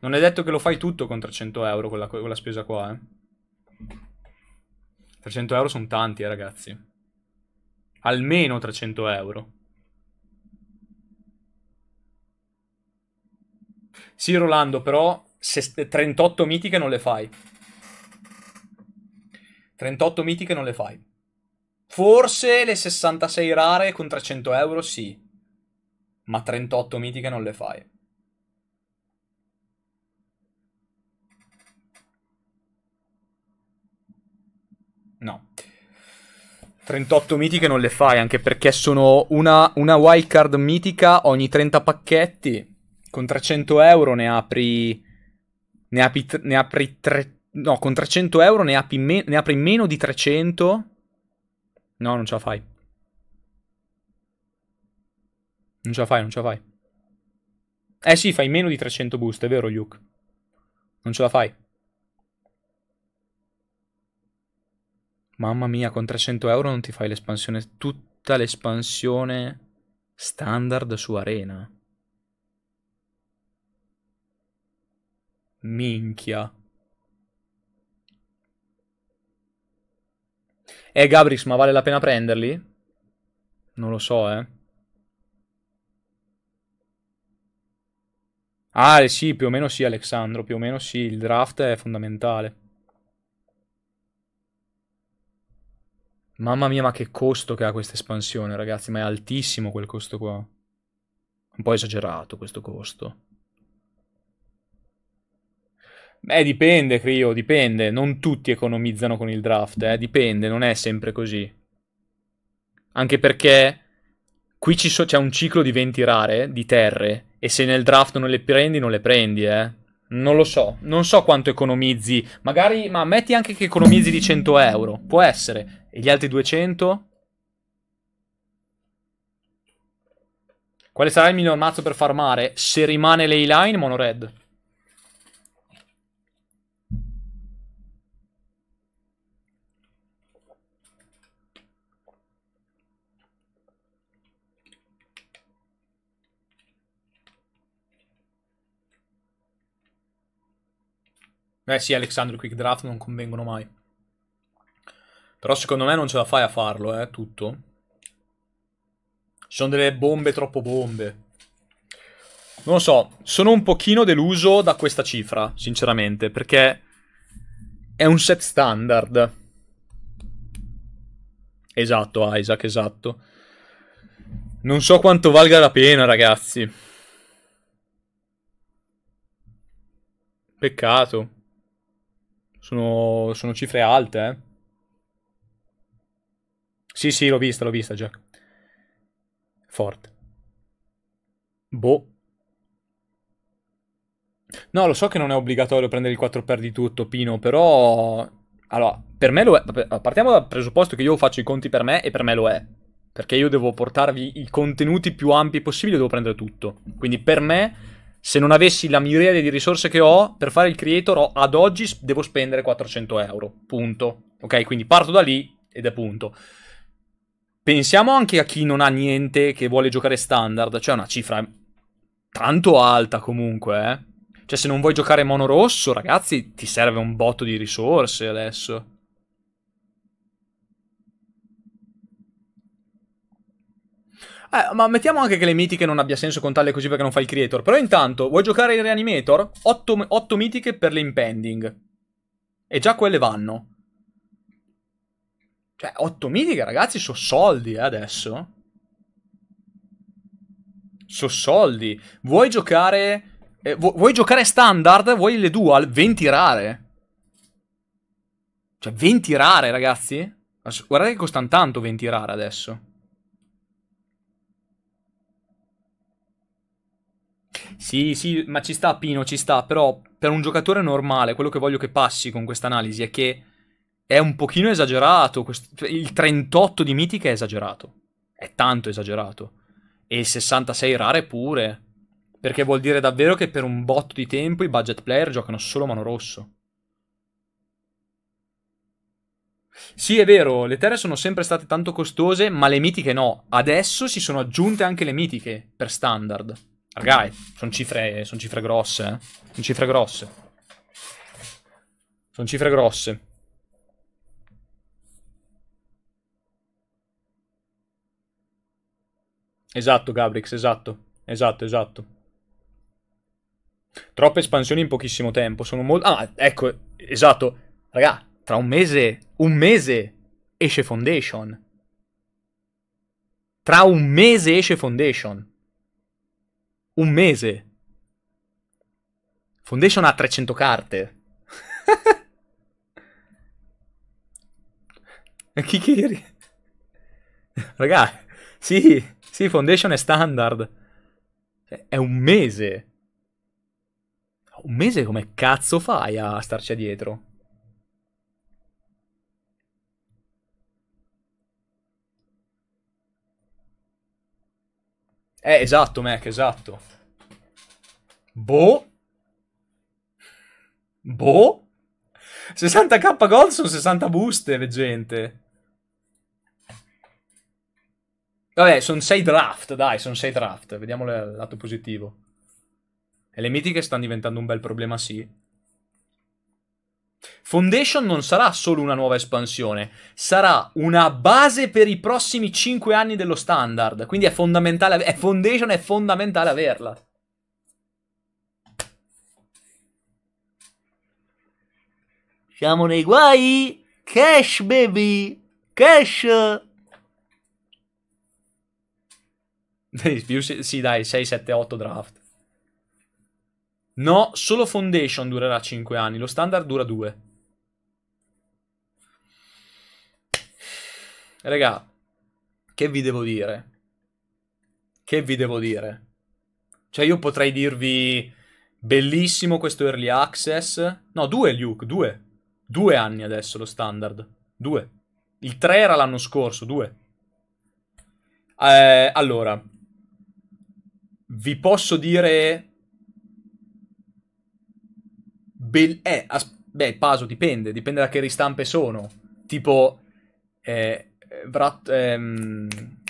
non è detto che lo fai tutto con 300 euro quella, quella spesa qua, eh. 300 euro sono tanti, eh, ragazzi. Almeno 300 euro. Sì, Rolando, però 38 mitiche non le fai. 38 mitiche non le fai. Forse le 66 rare con 300 euro sì, ma 38 mitiche non le fai. 38 mitiche non le fai, anche perché sono una, una wildcard mitica ogni 30 pacchetti. Con 300 euro ne apri... Ne apri, ne apri tre... No, con 300 euro ne apri, me, ne apri meno di 300. No, non ce la fai. Non ce la fai, non ce la fai. Eh sì, fai meno di 300 boost, è vero, Luke? Non ce la fai. Mamma mia, con 300 euro non ti fai l'espansione, tutta l'espansione standard su Arena. Minchia. Eh, Gabrix, ma vale la pena prenderli? Non lo so, eh. Ah, sì, più o meno sì, Alexandro, più o meno sì, il draft è fondamentale. Mamma mia, ma che costo che ha questa espansione, ragazzi, ma è altissimo quel costo qua. Un po' esagerato questo costo. Beh, dipende, Crio, dipende. Non tutti economizzano con il draft, eh. Dipende, non è sempre così. Anche perché qui c'è so un ciclo di venti rare, di terre, e se nel draft non le prendi, non le prendi, eh. Non lo so, non so quanto economizzi, magari, ma metti anche che economizzi di 100 euro, può essere. E gli altri 200? Quale sarà il miglior mazzo per farmare? Se rimane ley line, mono red. Eh sì, Alexander Quick Draft non convengono mai. Però secondo me non ce la fai a farlo, eh, tutto. Ci sono delle bombe troppo bombe. Non lo so, sono un pochino deluso da questa cifra, sinceramente, perché è un set standard. Esatto, Isaac, esatto. Non so quanto valga la pena, ragazzi. Peccato. Sono, sono cifre alte, eh. Sì, sì, l'ho vista, l'ho vista, Jack. Forte. Boh. No, lo so che non è obbligatorio prendere il 4 per di tutto, Pino, però... Allora, per me lo è. Partiamo dal presupposto che io faccio i conti per me e per me lo è. Perché io devo portarvi i contenuti più ampi possibili, devo prendere tutto. Quindi per me se non avessi la miriade di risorse che ho, per fare il creator ad oggi devo spendere 400 euro. Punto. Ok, quindi parto da lì ed è punto. Pensiamo anche a chi non ha niente, che vuole giocare standard, cioè una cifra tanto alta comunque, eh. Cioè se non vuoi giocare mono rosso, ragazzi, ti serve un botto di risorse adesso. Eh, ma mettiamo anche che le mitiche non abbia senso contarle così perché non fai il creator. Però intanto, vuoi giocare in reanimator? 8, 8 mitiche per le impending. E già quelle vanno. Cioè, 8 mitiche, ragazzi, sono soldi, eh, adesso. Sono soldi. Vuoi giocare... Eh, vu vuoi giocare standard? Vuoi le dual? 20 rare. Cioè, 20 rare, ragazzi? Guardate che costano tanto 20 rare adesso. Sì, sì, ma ci sta Pino, ci sta, però per un giocatore normale, quello che voglio che passi con questa analisi è che è un pochino esagerato, cioè il 38 di mitica è esagerato, è tanto esagerato, e il 66 rare pure, perché vuol dire davvero che per un botto di tempo i budget player giocano solo mano rosso. Sì, è vero, le terre sono sempre state tanto costose, ma le mitiche no. Adesso si sono aggiunte anche le mitiche per standard. Ragazzi, eh, sono cifre, son cifre grosse, eh. Sono cifre grosse. Sono cifre grosse. Esatto, Gabrix, esatto. Esatto, esatto. Troppe espansioni in pochissimo tempo. Sono molto... Ah, ecco, esatto. Raga, tra un mese, un mese, esce Foundation. Tra un mese esce Foundation un mese. Foundation ha 300 carte. Kikiri. [laughs] Raga, sì, sì, Foundation è standard. È un mese. Un mese come cazzo fai a starci dietro? Eh, esatto, Mac, esatto. Boh. Boh. 60k gold sono 60 buste, gente. Vabbè, sono 6 draft, dai, sono 6 draft. Vediamo il lato positivo. E le mitiche stanno diventando un bel problema, sì. Foundation non sarà solo una nuova espansione, sarà una base per i prossimi 5 anni dello standard. Quindi è fondamentale, è Foundation è fondamentale averla. Siamo nei guai! Cash, baby! Cash! [laughs] sì, dai, 6, 7, 8 draft. No, solo Foundation durerà 5 anni, lo standard dura 2. Raga, che vi devo dire? Che vi devo dire? Cioè io potrei dirvi bellissimo questo early access. No, due Luke, due. Due anni adesso lo standard. Due. Il 3 era l'anno scorso, due. Eh, allora, vi posso dire Be- eh, as- beh, Paso dipende, dipende da che ristampe sono. Tipo, eh, Brat- ehm,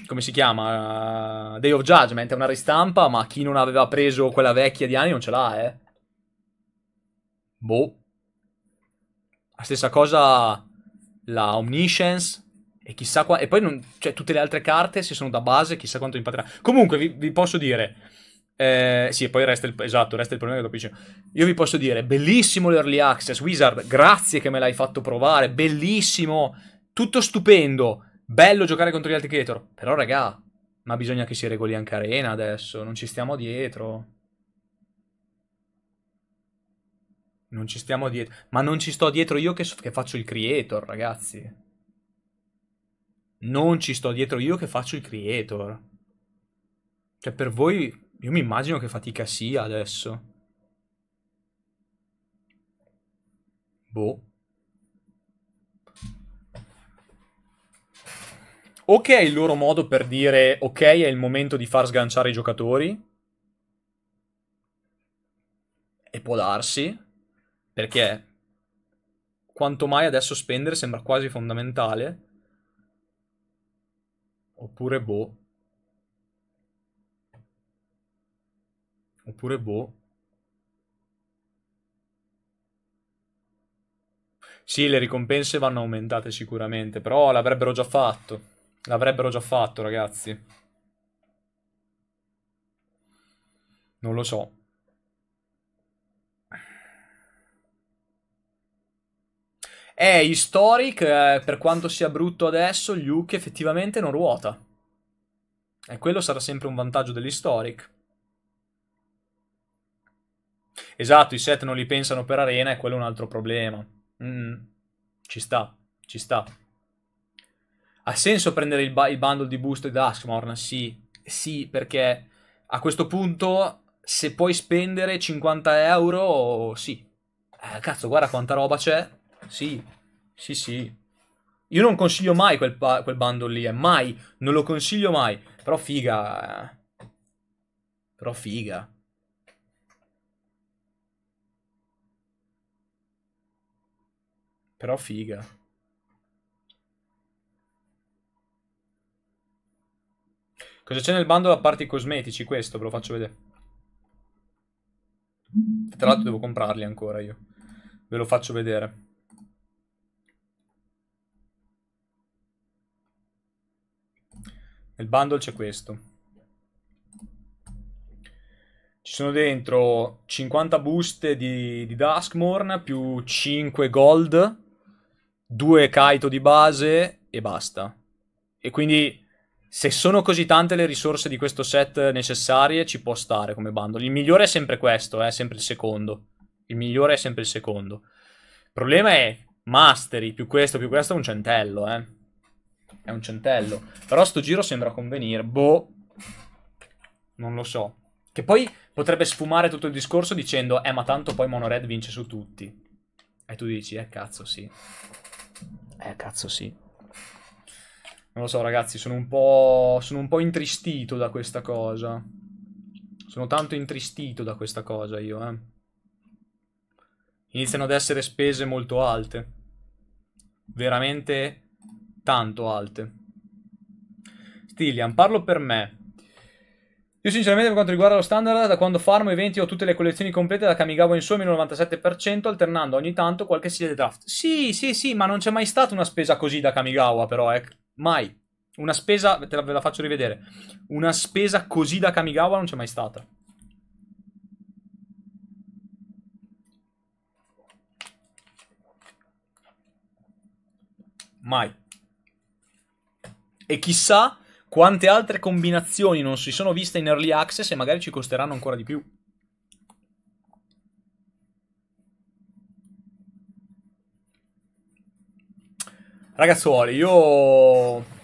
come si chiama? Day of Judgment è una ristampa, ma chi non aveva preso quella vecchia di anni non ce l'ha, eh. Boh. La stessa cosa la Omniscience e chissà qua... E poi non, cioè, tutte le altre carte, se sono da base, chissà quanto impatterà. Comunque, vi, vi posso dire eh, sì, e poi resta il, esatto, resta il problema che dopo dicevo. Io vi posso dire, bellissimo l'early access, Wizard, grazie che me l'hai fatto provare, bellissimo, tutto stupendo, bello giocare contro gli altri creator. Però, raga, ma bisogna che si regoli anche Arena adesso, non ci stiamo dietro. Non ci stiamo dietro. Ma non ci sto dietro io che, che faccio il creator, ragazzi. Non ci sto dietro io che faccio il creator. Cioè, per voi io mi immagino che fatica sia adesso. Boh. O che è il loro modo per dire ok, è il momento di far sganciare i giocatori. E può darsi, perché quanto mai adesso spendere sembra quasi fondamentale. Oppure boh. Oppure boh. Sì, le ricompense vanno aumentate sicuramente, però l'avrebbero già fatto. L'avrebbero già fatto, ragazzi. Non lo so. Eh, Historic, eh, per quanto sia brutto adesso, Luke effettivamente non ruota. E quello sarà sempre un vantaggio dell'Historic. Esatto, i set non li pensano per arena e quello è un altro problema. Mm, ci sta, ci sta. Ha senso prendere il, il bundle di boost e Duskmorn? Sì, sì, perché a questo punto se puoi spendere 50 euro, sì. Eh, cazzo, guarda quanta roba c'è. Sì, sì, sì. Io non consiglio mai quel, quel bundle lì, eh. mai, non lo consiglio mai. Però figa, eh. però figa. Però figa. Cosa c'è nel bundle a parte i cosmetici? Questo ve lo faccio vedere. Tra l'altro devo comprarli ancora io. Ve lo faccio vedere. Nel bundle c'è questo. Ci sono dentro 50 buste di, di Duskmorn più 5 gold due Kaito di base e basta. E quindi se sono così tante le risorse di questo set necessarie, ci può stare come bundle. Il migliore è sempre questo, è eh, sempre il secondo. Il migliore è sempre il secondo. Il problema è mastery, più questo, più questo è un centello, eh. È un centello. Però sto giro sembra convenire. Boh. Non lo so. Che poi potrebbe sfumare tutto il discorso dicendo, eh ma tanto poi Monored vince su tutti. E tu dici, eh cazzo sì. Eh, cazzo, sì. Non lo so, ragazzi, sono un po'. Sono un po' intristito da questa cosa. Sono tanto intristito da questa cosa io, eh. Iniziano ad essere spese molto alte. Veramente tanto alte. Stilian, parlo per me. Io sinceramente per quanto riguarda lo standard, da quando farmo eventi ho tutte le collezioni complete da Kamigawa in su meno 97%, alternando ogni tanto qualche serie draft. Sì, sì, sì, ma non c'è mai stata una spesa così da Kamigawa però, eh. Mai. Una spesa, te la, ve la faccio rivedere, una spesa così da Kamigawa non c'è mai stata. Mai. E chissà quante altre combinazioni non si sono viste in early access e magari ci costeranno ancora di più. Ragazzuoli, io...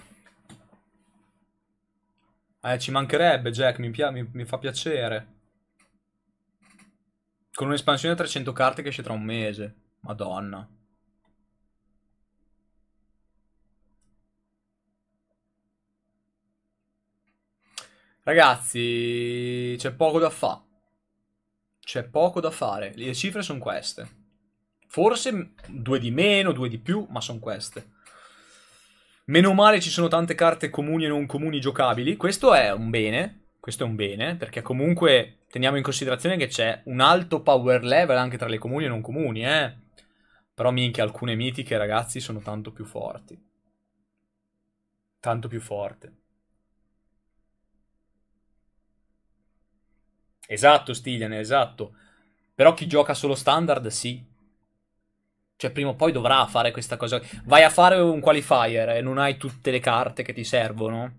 Eh, ci mancherebbe, Jack, mi, pia- mi, mi fa piacere. Con un'espansione a 300 carte che esce tra un mese. Madonna. Ragazzi, c'è poco da fare. C'è poco da fare. Le cifre sono queste. Forse due di meno, due di più, ma sono queste. Meno male ci sono tante carte comuni e non comuni giocabili. Questo è un bene. Questo è un bene, perché comunque teniamo in considerazione che c'è un alto power level anche tra le comuni e non comuni, eh. Però minchia, alcune mitiche, ragazzi, sono tanto più forti. Tanto più forti. Esatto, Stiglian, esatto. Però chi gioca solo standard, sì. Cioè, prima o poi dovrà fare questa cosa. Vai a fare un qualifier e non hai tutte le carte che ti servono.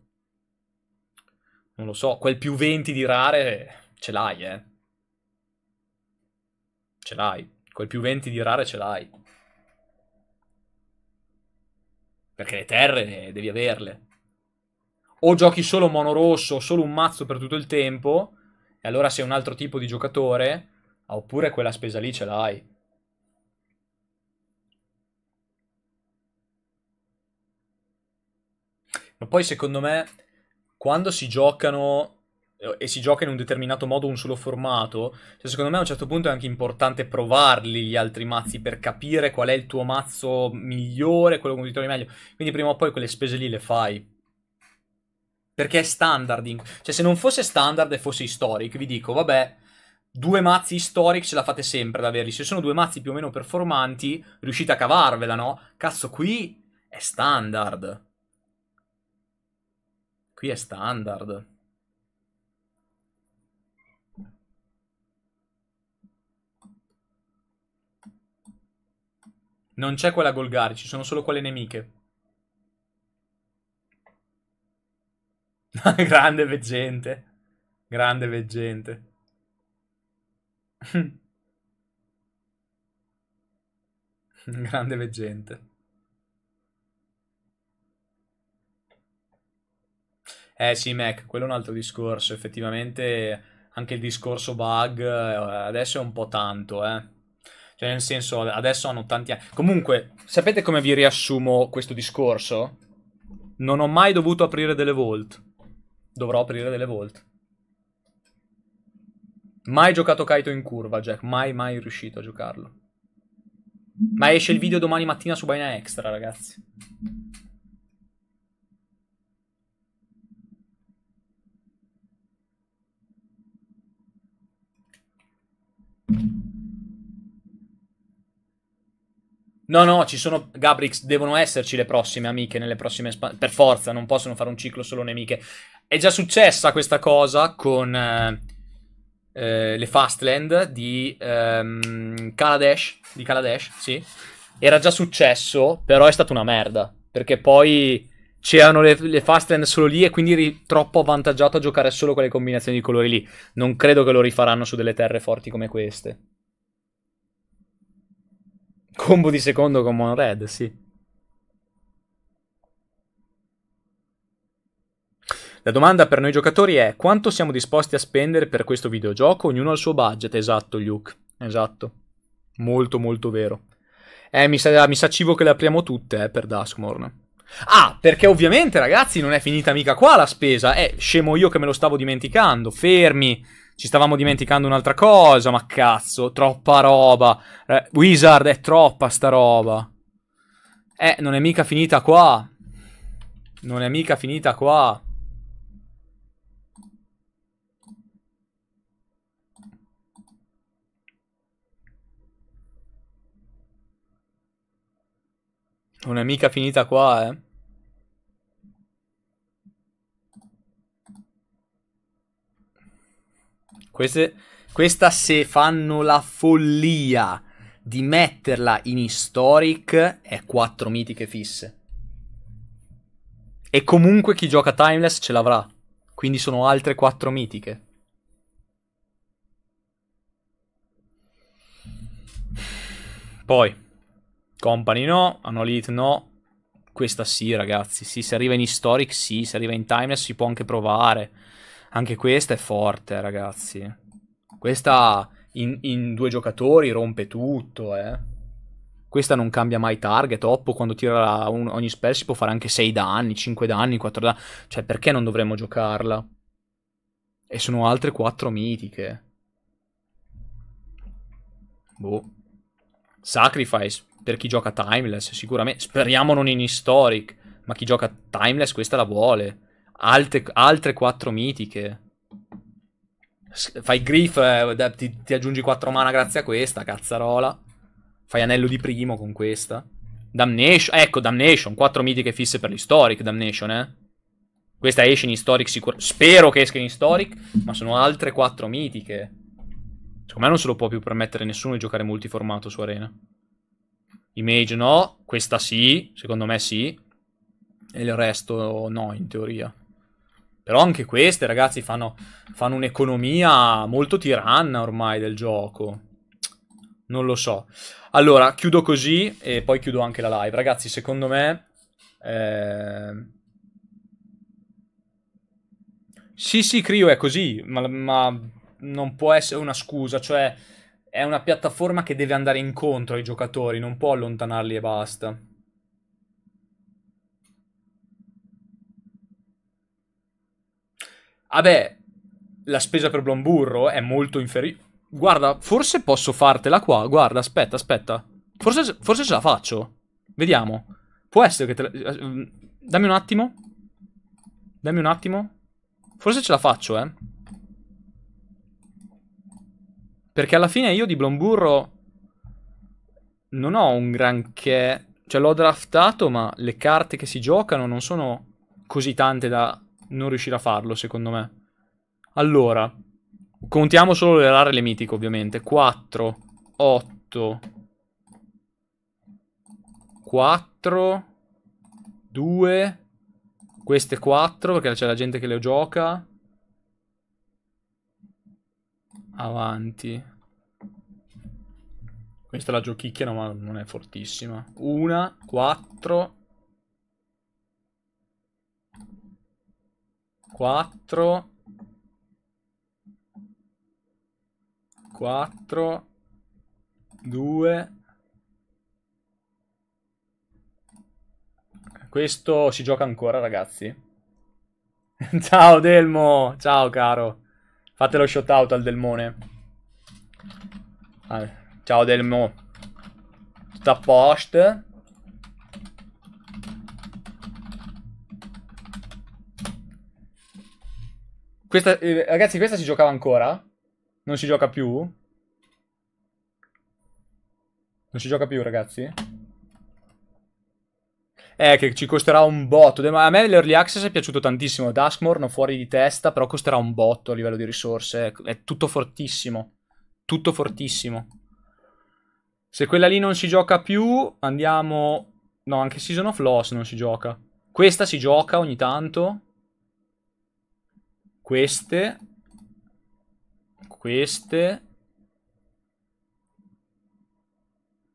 Non lo so, quel più 20 di rare ce l'hai, eh. Ce l'hai. Quel più 20 di rare ce l'hai. Perché le terre devi averle. O giochi solo mono rosso, solo un mazzo per tutto il tempo e allora sei un altro tipo di giocatore, oppure quella spesa lì ce l'hai. Ma poi secondo me, quando si giocano eh, e si gioca in un determinato modo un solo formato, cioè secondo me a un certo punto è anche importante provarli gli altri mazzi per capire qual è il tuo mazzo migliore, quello con cui ti trovi meglio. Quindi prima o poi quelle spese lì le fai. Perché è standard. In... Cioè, se non fosse standard e fosse historic, vi dico, vabbè, due mazzi historic ce la fate sempre ad averli. Se sono due mazzi più o meno performanti, riuscite a cavarvela, no? Cazzo, qui è standard. Qui è standard. Non c'è quella Golgari, ci sono solo quelle nemiche. [laughs] Grande veggente. Grande veggente. [laughs] Grande veggente. Eh sì, Mac, quello è un altro discorso. Effettivamente anche il discorso bug eh, adesso è un po' tanto, eh. Cioè, nel senso, adesso hanno tanti anni. Comunque, sapete come vi riassumo questo discorso? Non ho mai dovuto aprire delle vault. Dovrò aprire delle volte. Mai giocato Kaito in curva, Jack. Mai, mai riuscito a giocarlo. Ma esce il video domani mattina su Baina Extra, ragazzi. No, no, ci sono Gabrix, devono esserci le prossime amiche nelle prossime espansioni. Per forza, non possono fare un ciclo solo nemiche. È già successa questa cosa con eh, eh, le Fastland di ehm, Kaladesh, di Kaladesh, sì. Era già successo, però è stata una merda, perché poi c'erano le, le Fastland solo lì e quindi eri troppo avvantaggiato a giocare solo con le combinazioni di colori lì. Non credo che lo rifaranno su delle terre forti come queste. Combo di secondo con Monred, sì. La domanda per noi giocatori è quanto siamo disposti a spendere per questo videogioco, ognuno ha il suo budget, esatto Luke, esatto, molto molto vero. Eh, mi sa, mi sa cibo che le apriamo tutte eh, per Duskmorn. Ah, perché ovviamente ragazzi non è finita mica qua la spesa, eh, scemo io che me lo stavo dimenticando, fermi, ci stavamo dimenticando un'altra cosa, ma cazzo, troppa roba. Eh, Wizard è troppa sta roba. Eh, non è mica finita qua. Non è mica finita qua. Non è mica finita qua, eh. Queste, questa se fanno la follia di metterla in historic è 4 mitiche fisse. E comunque chi gioca timeless ce l'avrà. Quindi sono altre 4 mitiche. Poi Company no, Anolith no. Questa sì, ragazzi. Sì, se arriva in Historic, sì. Se arriva in Timeless, si può anche provare. Anche questa è forte, ragazzi. Questa in, in due giocatori rompe tutto, eh. Questa non cambia mai target. Oppo, quando tira un, ogni spell, si può fare anche 6 danni, 5 danni, 4 danni. Cioè, perché non dovremmo giocarla? E sono altre 4 mitiche. Boh. Sacrifice per chi gioca Timeless, sicuramente. Speriamo non in Historic, ma chi gioca Timeless questa la vuole. Alte, altre 4 mitiche. Fai Griff, eh, ti, ti, aggiungi 4 mana grazie a questa, cazzarola. Fai anello di primo con questa. Damnation, ecco, Damnation, 4 mitiche fisse per l'Historic, Damnation, eh. Questa esce in Historic sicuramente. Spero che esca in Historic, ma sono altre 4 mitiche. Secondo me non se lo può più permettere nessuno di giocare multiformato su Arena. Image no, questa sì, secondo me sì. E il resto no, in teoria. Però anche queste, ragazzi, fanno, fanno un'economia molto tiranna ormai del gioco. Non lo so. Allora, chiudo così e poi chiudo anche la live. Ragazzi, secondo me... Eh... Sì, sì, Crio è così, ma, ma non può essere una scusa. Cioè, è una piattaforma che deve andare incontro ai giocatori, non può allontanarli e basta. Vabbè, la spesa per Blomburro è molto inferiore. Guarda, forse posso fartela qua. Guarda, aspetta, aspetta. Forse, forse ce la faccio. Vediamo. Può essere che te la... Eh, dammi un attimo. Dammi un attimo. Forse ce la faccio, eh. Perché alla fine io di Blomburro non ho un granché... Cioè l'ho draftato, ma le carte che si giocano non sono così tante da non riuscire a farlo, secondo me. Allora, contiamo solo le rare e le mitiche, ovviamente. 4, 8, 4, 2, queste 4, perché c'è la gente che le gioca avanti. Questa la giochicchiano ma non è fortissima. Una, quattro. Quattro. Quattro. Due. Questo si gioca ancora ragazzi. [laughs] Ciao Delmo, ciao caro. Fate lo shout out al Delmone. Ah, ciao Delmo. Tutto a posto. Questa, eh, ragazzi, questa si giocava ancora? Non si gioca più? Non si gioca più, ragazzi? Eh, che ci costerà un botto. Ma a me l'early access è piaciuto tantissimo. non fuori di testa, però costerà un botto a livello di risorse. È tutto fortissimo. Tutto fortissimo. Se quella lì non si gioca più, andiamo... No, anche Season of Loss non si gioca. Questa si gioca ogni tanto. Queste. Queste.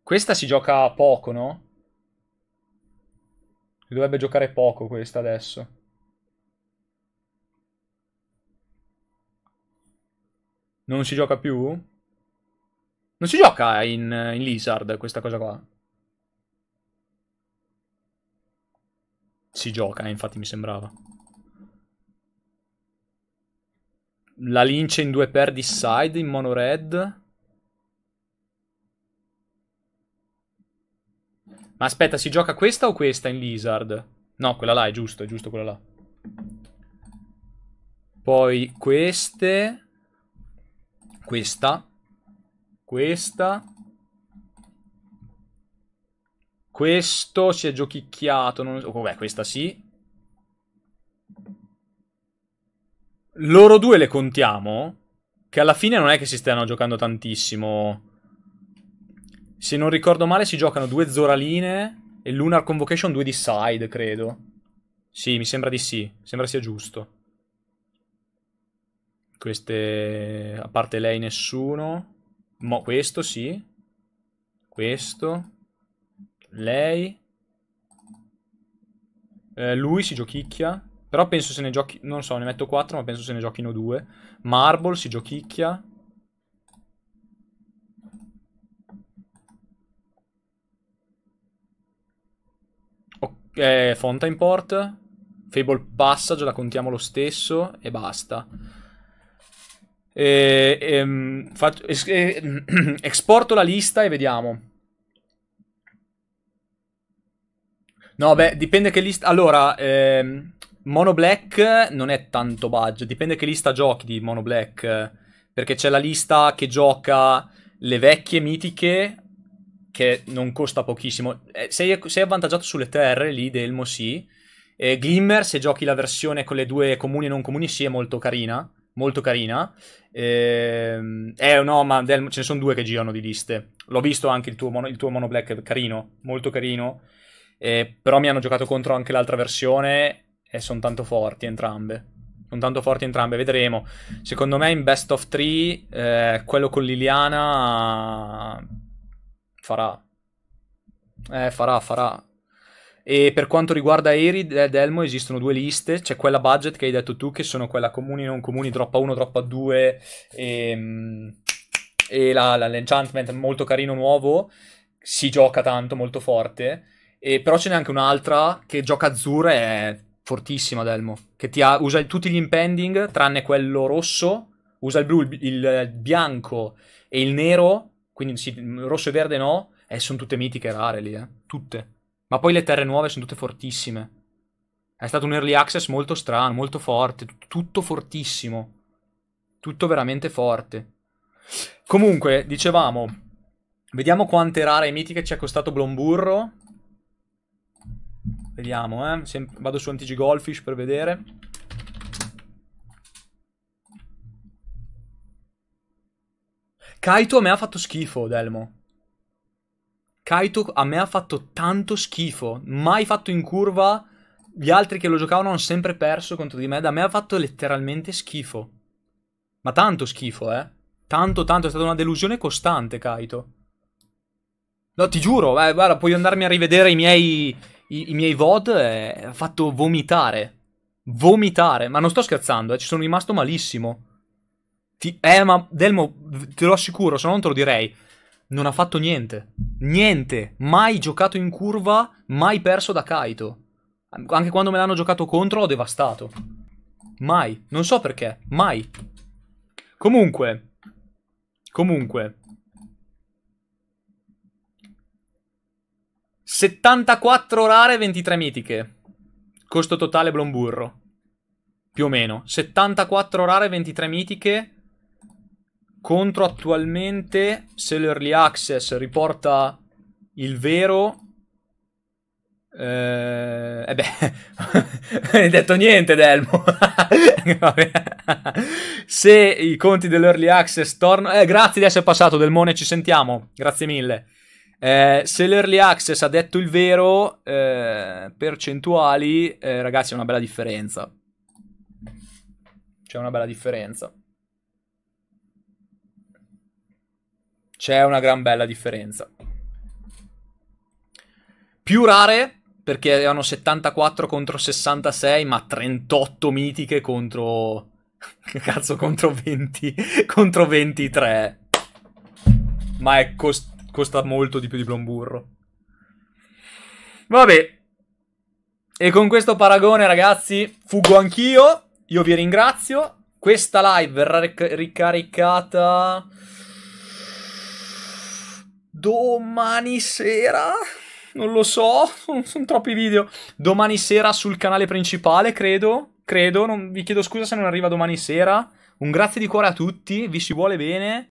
Questa si gioca poco, no? Dovrebbe giocare poco questa adesso. Non si gioca più? Non si gioca in, in Lizard questa cosa qua. Si gioca, eh, infatti mi sembrava. La lince in due per di side in mono red. Ma aspetta, si gioca questa o questa in Lizard? No, quella là è giusto, è giusto quella là. Poi queste. Questa. Questa. Questo si è giochicchiato. Non... Oh, vabbè, questa sì. Loro due le contiamo. Che alla fine non è che si stiano giocando tantissimo. Se non ricordo male si giocano due Zoraline e Lunar Convocation due di side, credo. Sì, mi sembra di sì. Sembra sia giusto. Queste... A parte lei nessuno. Ma questo sì. Questo. Lei. Eh, lui si giochicchia. Però penso se ne giochi... Non so, ne metto 4, ma penso se ne giochino due. Marble si giochicchia. eh, Fonta Import, Fable Passage la contiamo lo stesso e basta. E, ehm, e, faccio, [clears throat] e, esporto la lista e vediamo. No, beh, dipende che lista... Allora, ehm, Mono Black non è tanto budget, dipende che lista giochi di Mono Black, perché c'è la lista che gioca le vecchie mitiche che non costa pochissimo. Eh, sei, sei, avvantaggiato sulle terre lì Delmo, sì. Eh, Glimmer, se giochi la versione con le due comuni e non comuni, sì, è molto carina. Molto carina. Eh, eh no, ma Delmo, ce ne sono due che girano di liste. L'ho visto anche il tuo mono, il tuo mono black, carino, molto carino. Eh, però mi hanno giocato contro anche l'altra versione e sono tanto forti entrambe. Sono tanto forti entrambe, vedremo. Secondo me in Best of 3, eh, quello con Liliana Farà. Eh, farà, farà. E per quanto riguarda Erid ed Elmo esistono due liste, c'è quella budget che hai detto tu che sono quella comuni, non comuni, droppa 1, droppa 2 e, ehm, e la, la, l'enchantment molto carino nuovo, si gioca tanto, molto forte, e, però ce n'è anche un'altra che gioca azzurra è fortissima Delmo, che ti ha, usa il, tutti gli impending tranne quello rosso, usa il blu, il, il bianco e il nero quindi sì, mm, rosso e verde no, eh, sono tutte mitiche rare lì, eh. Tutte. Ma poi le terre nuove sono tutte fortissime. È stato un early access molto strano, molto forte, tutto fortissimo. Tutto veramente forte. Comunque, dicevamo, vediamo quante rare e mitiche ci ha costato Blomburro. Vediamo, eh. Sem vado su Antigi Goldfish per vedere. Kaito a me ha fatto schifo, Delmo. Kaito a me ha fatto tanto schifo. Mai fatto in curva. Gli altri che lo giocavano hanno sempre perso contro di me. Da me ha fatto letteralmente schifo. Ma tanto schifo, eh. Tanto, tanto. È stata una delusione costante, Kaito. No, ti giuro. Eh, guarda, puoi andarmi a rivedere i miei, i, i miei VOD. Eh, ha fatto vomitare. Vomitare. Ma non sto scherzando, eh. Ci sono rimasto malissimo. Ti... Eh, ma Delmo, te lo assicuro, se no non te lo direi. Non ha fatto niente. Niente. Mai giocato in curva, mai perso da Kaito. Anche quando me l'hanno giocato contro, l'ho devastato. Mai. Non so perché. Mai. Comunque. Comunque. 74 rare, 23 mitiche. Costo totale Blomburro. Più o meno. 74 rare, 23 mitiche. Contro attualmente, se l'early access riporta il vero... Eh, eh beh, non [laughs] hai detto niente Delmo. [laughs] se i conti dell'early access tornano... Eh, grazie di essere passato Delmone, ci sentiamo. Grazie mille. Eh, se l'early access ha detto il vero, eh, percentuali, eh, ragazzi, è una bella differenza. C'è una bella differenza. c'è una gran bella differenza. Più rare, perché avevano 74 contro 66, ma 38 mitiche contro... [laughs] Cazzo, contro 20, [laughs] contro 23. Ma è cost... costa molto di più di Blomburro. Vabbè. E con questo paragone, ragazzi, fugo anch'io. Io vi ringrazio. Questa live verrà ric- ricaricata domani sera. Non lo so, [laughs] sono troppi video. Domani sera sul canale principale, credo. Credo, non, vi chiedo scusa se non arriva domani sera. Un grazie di cuore a tutti, vi si vuole bene.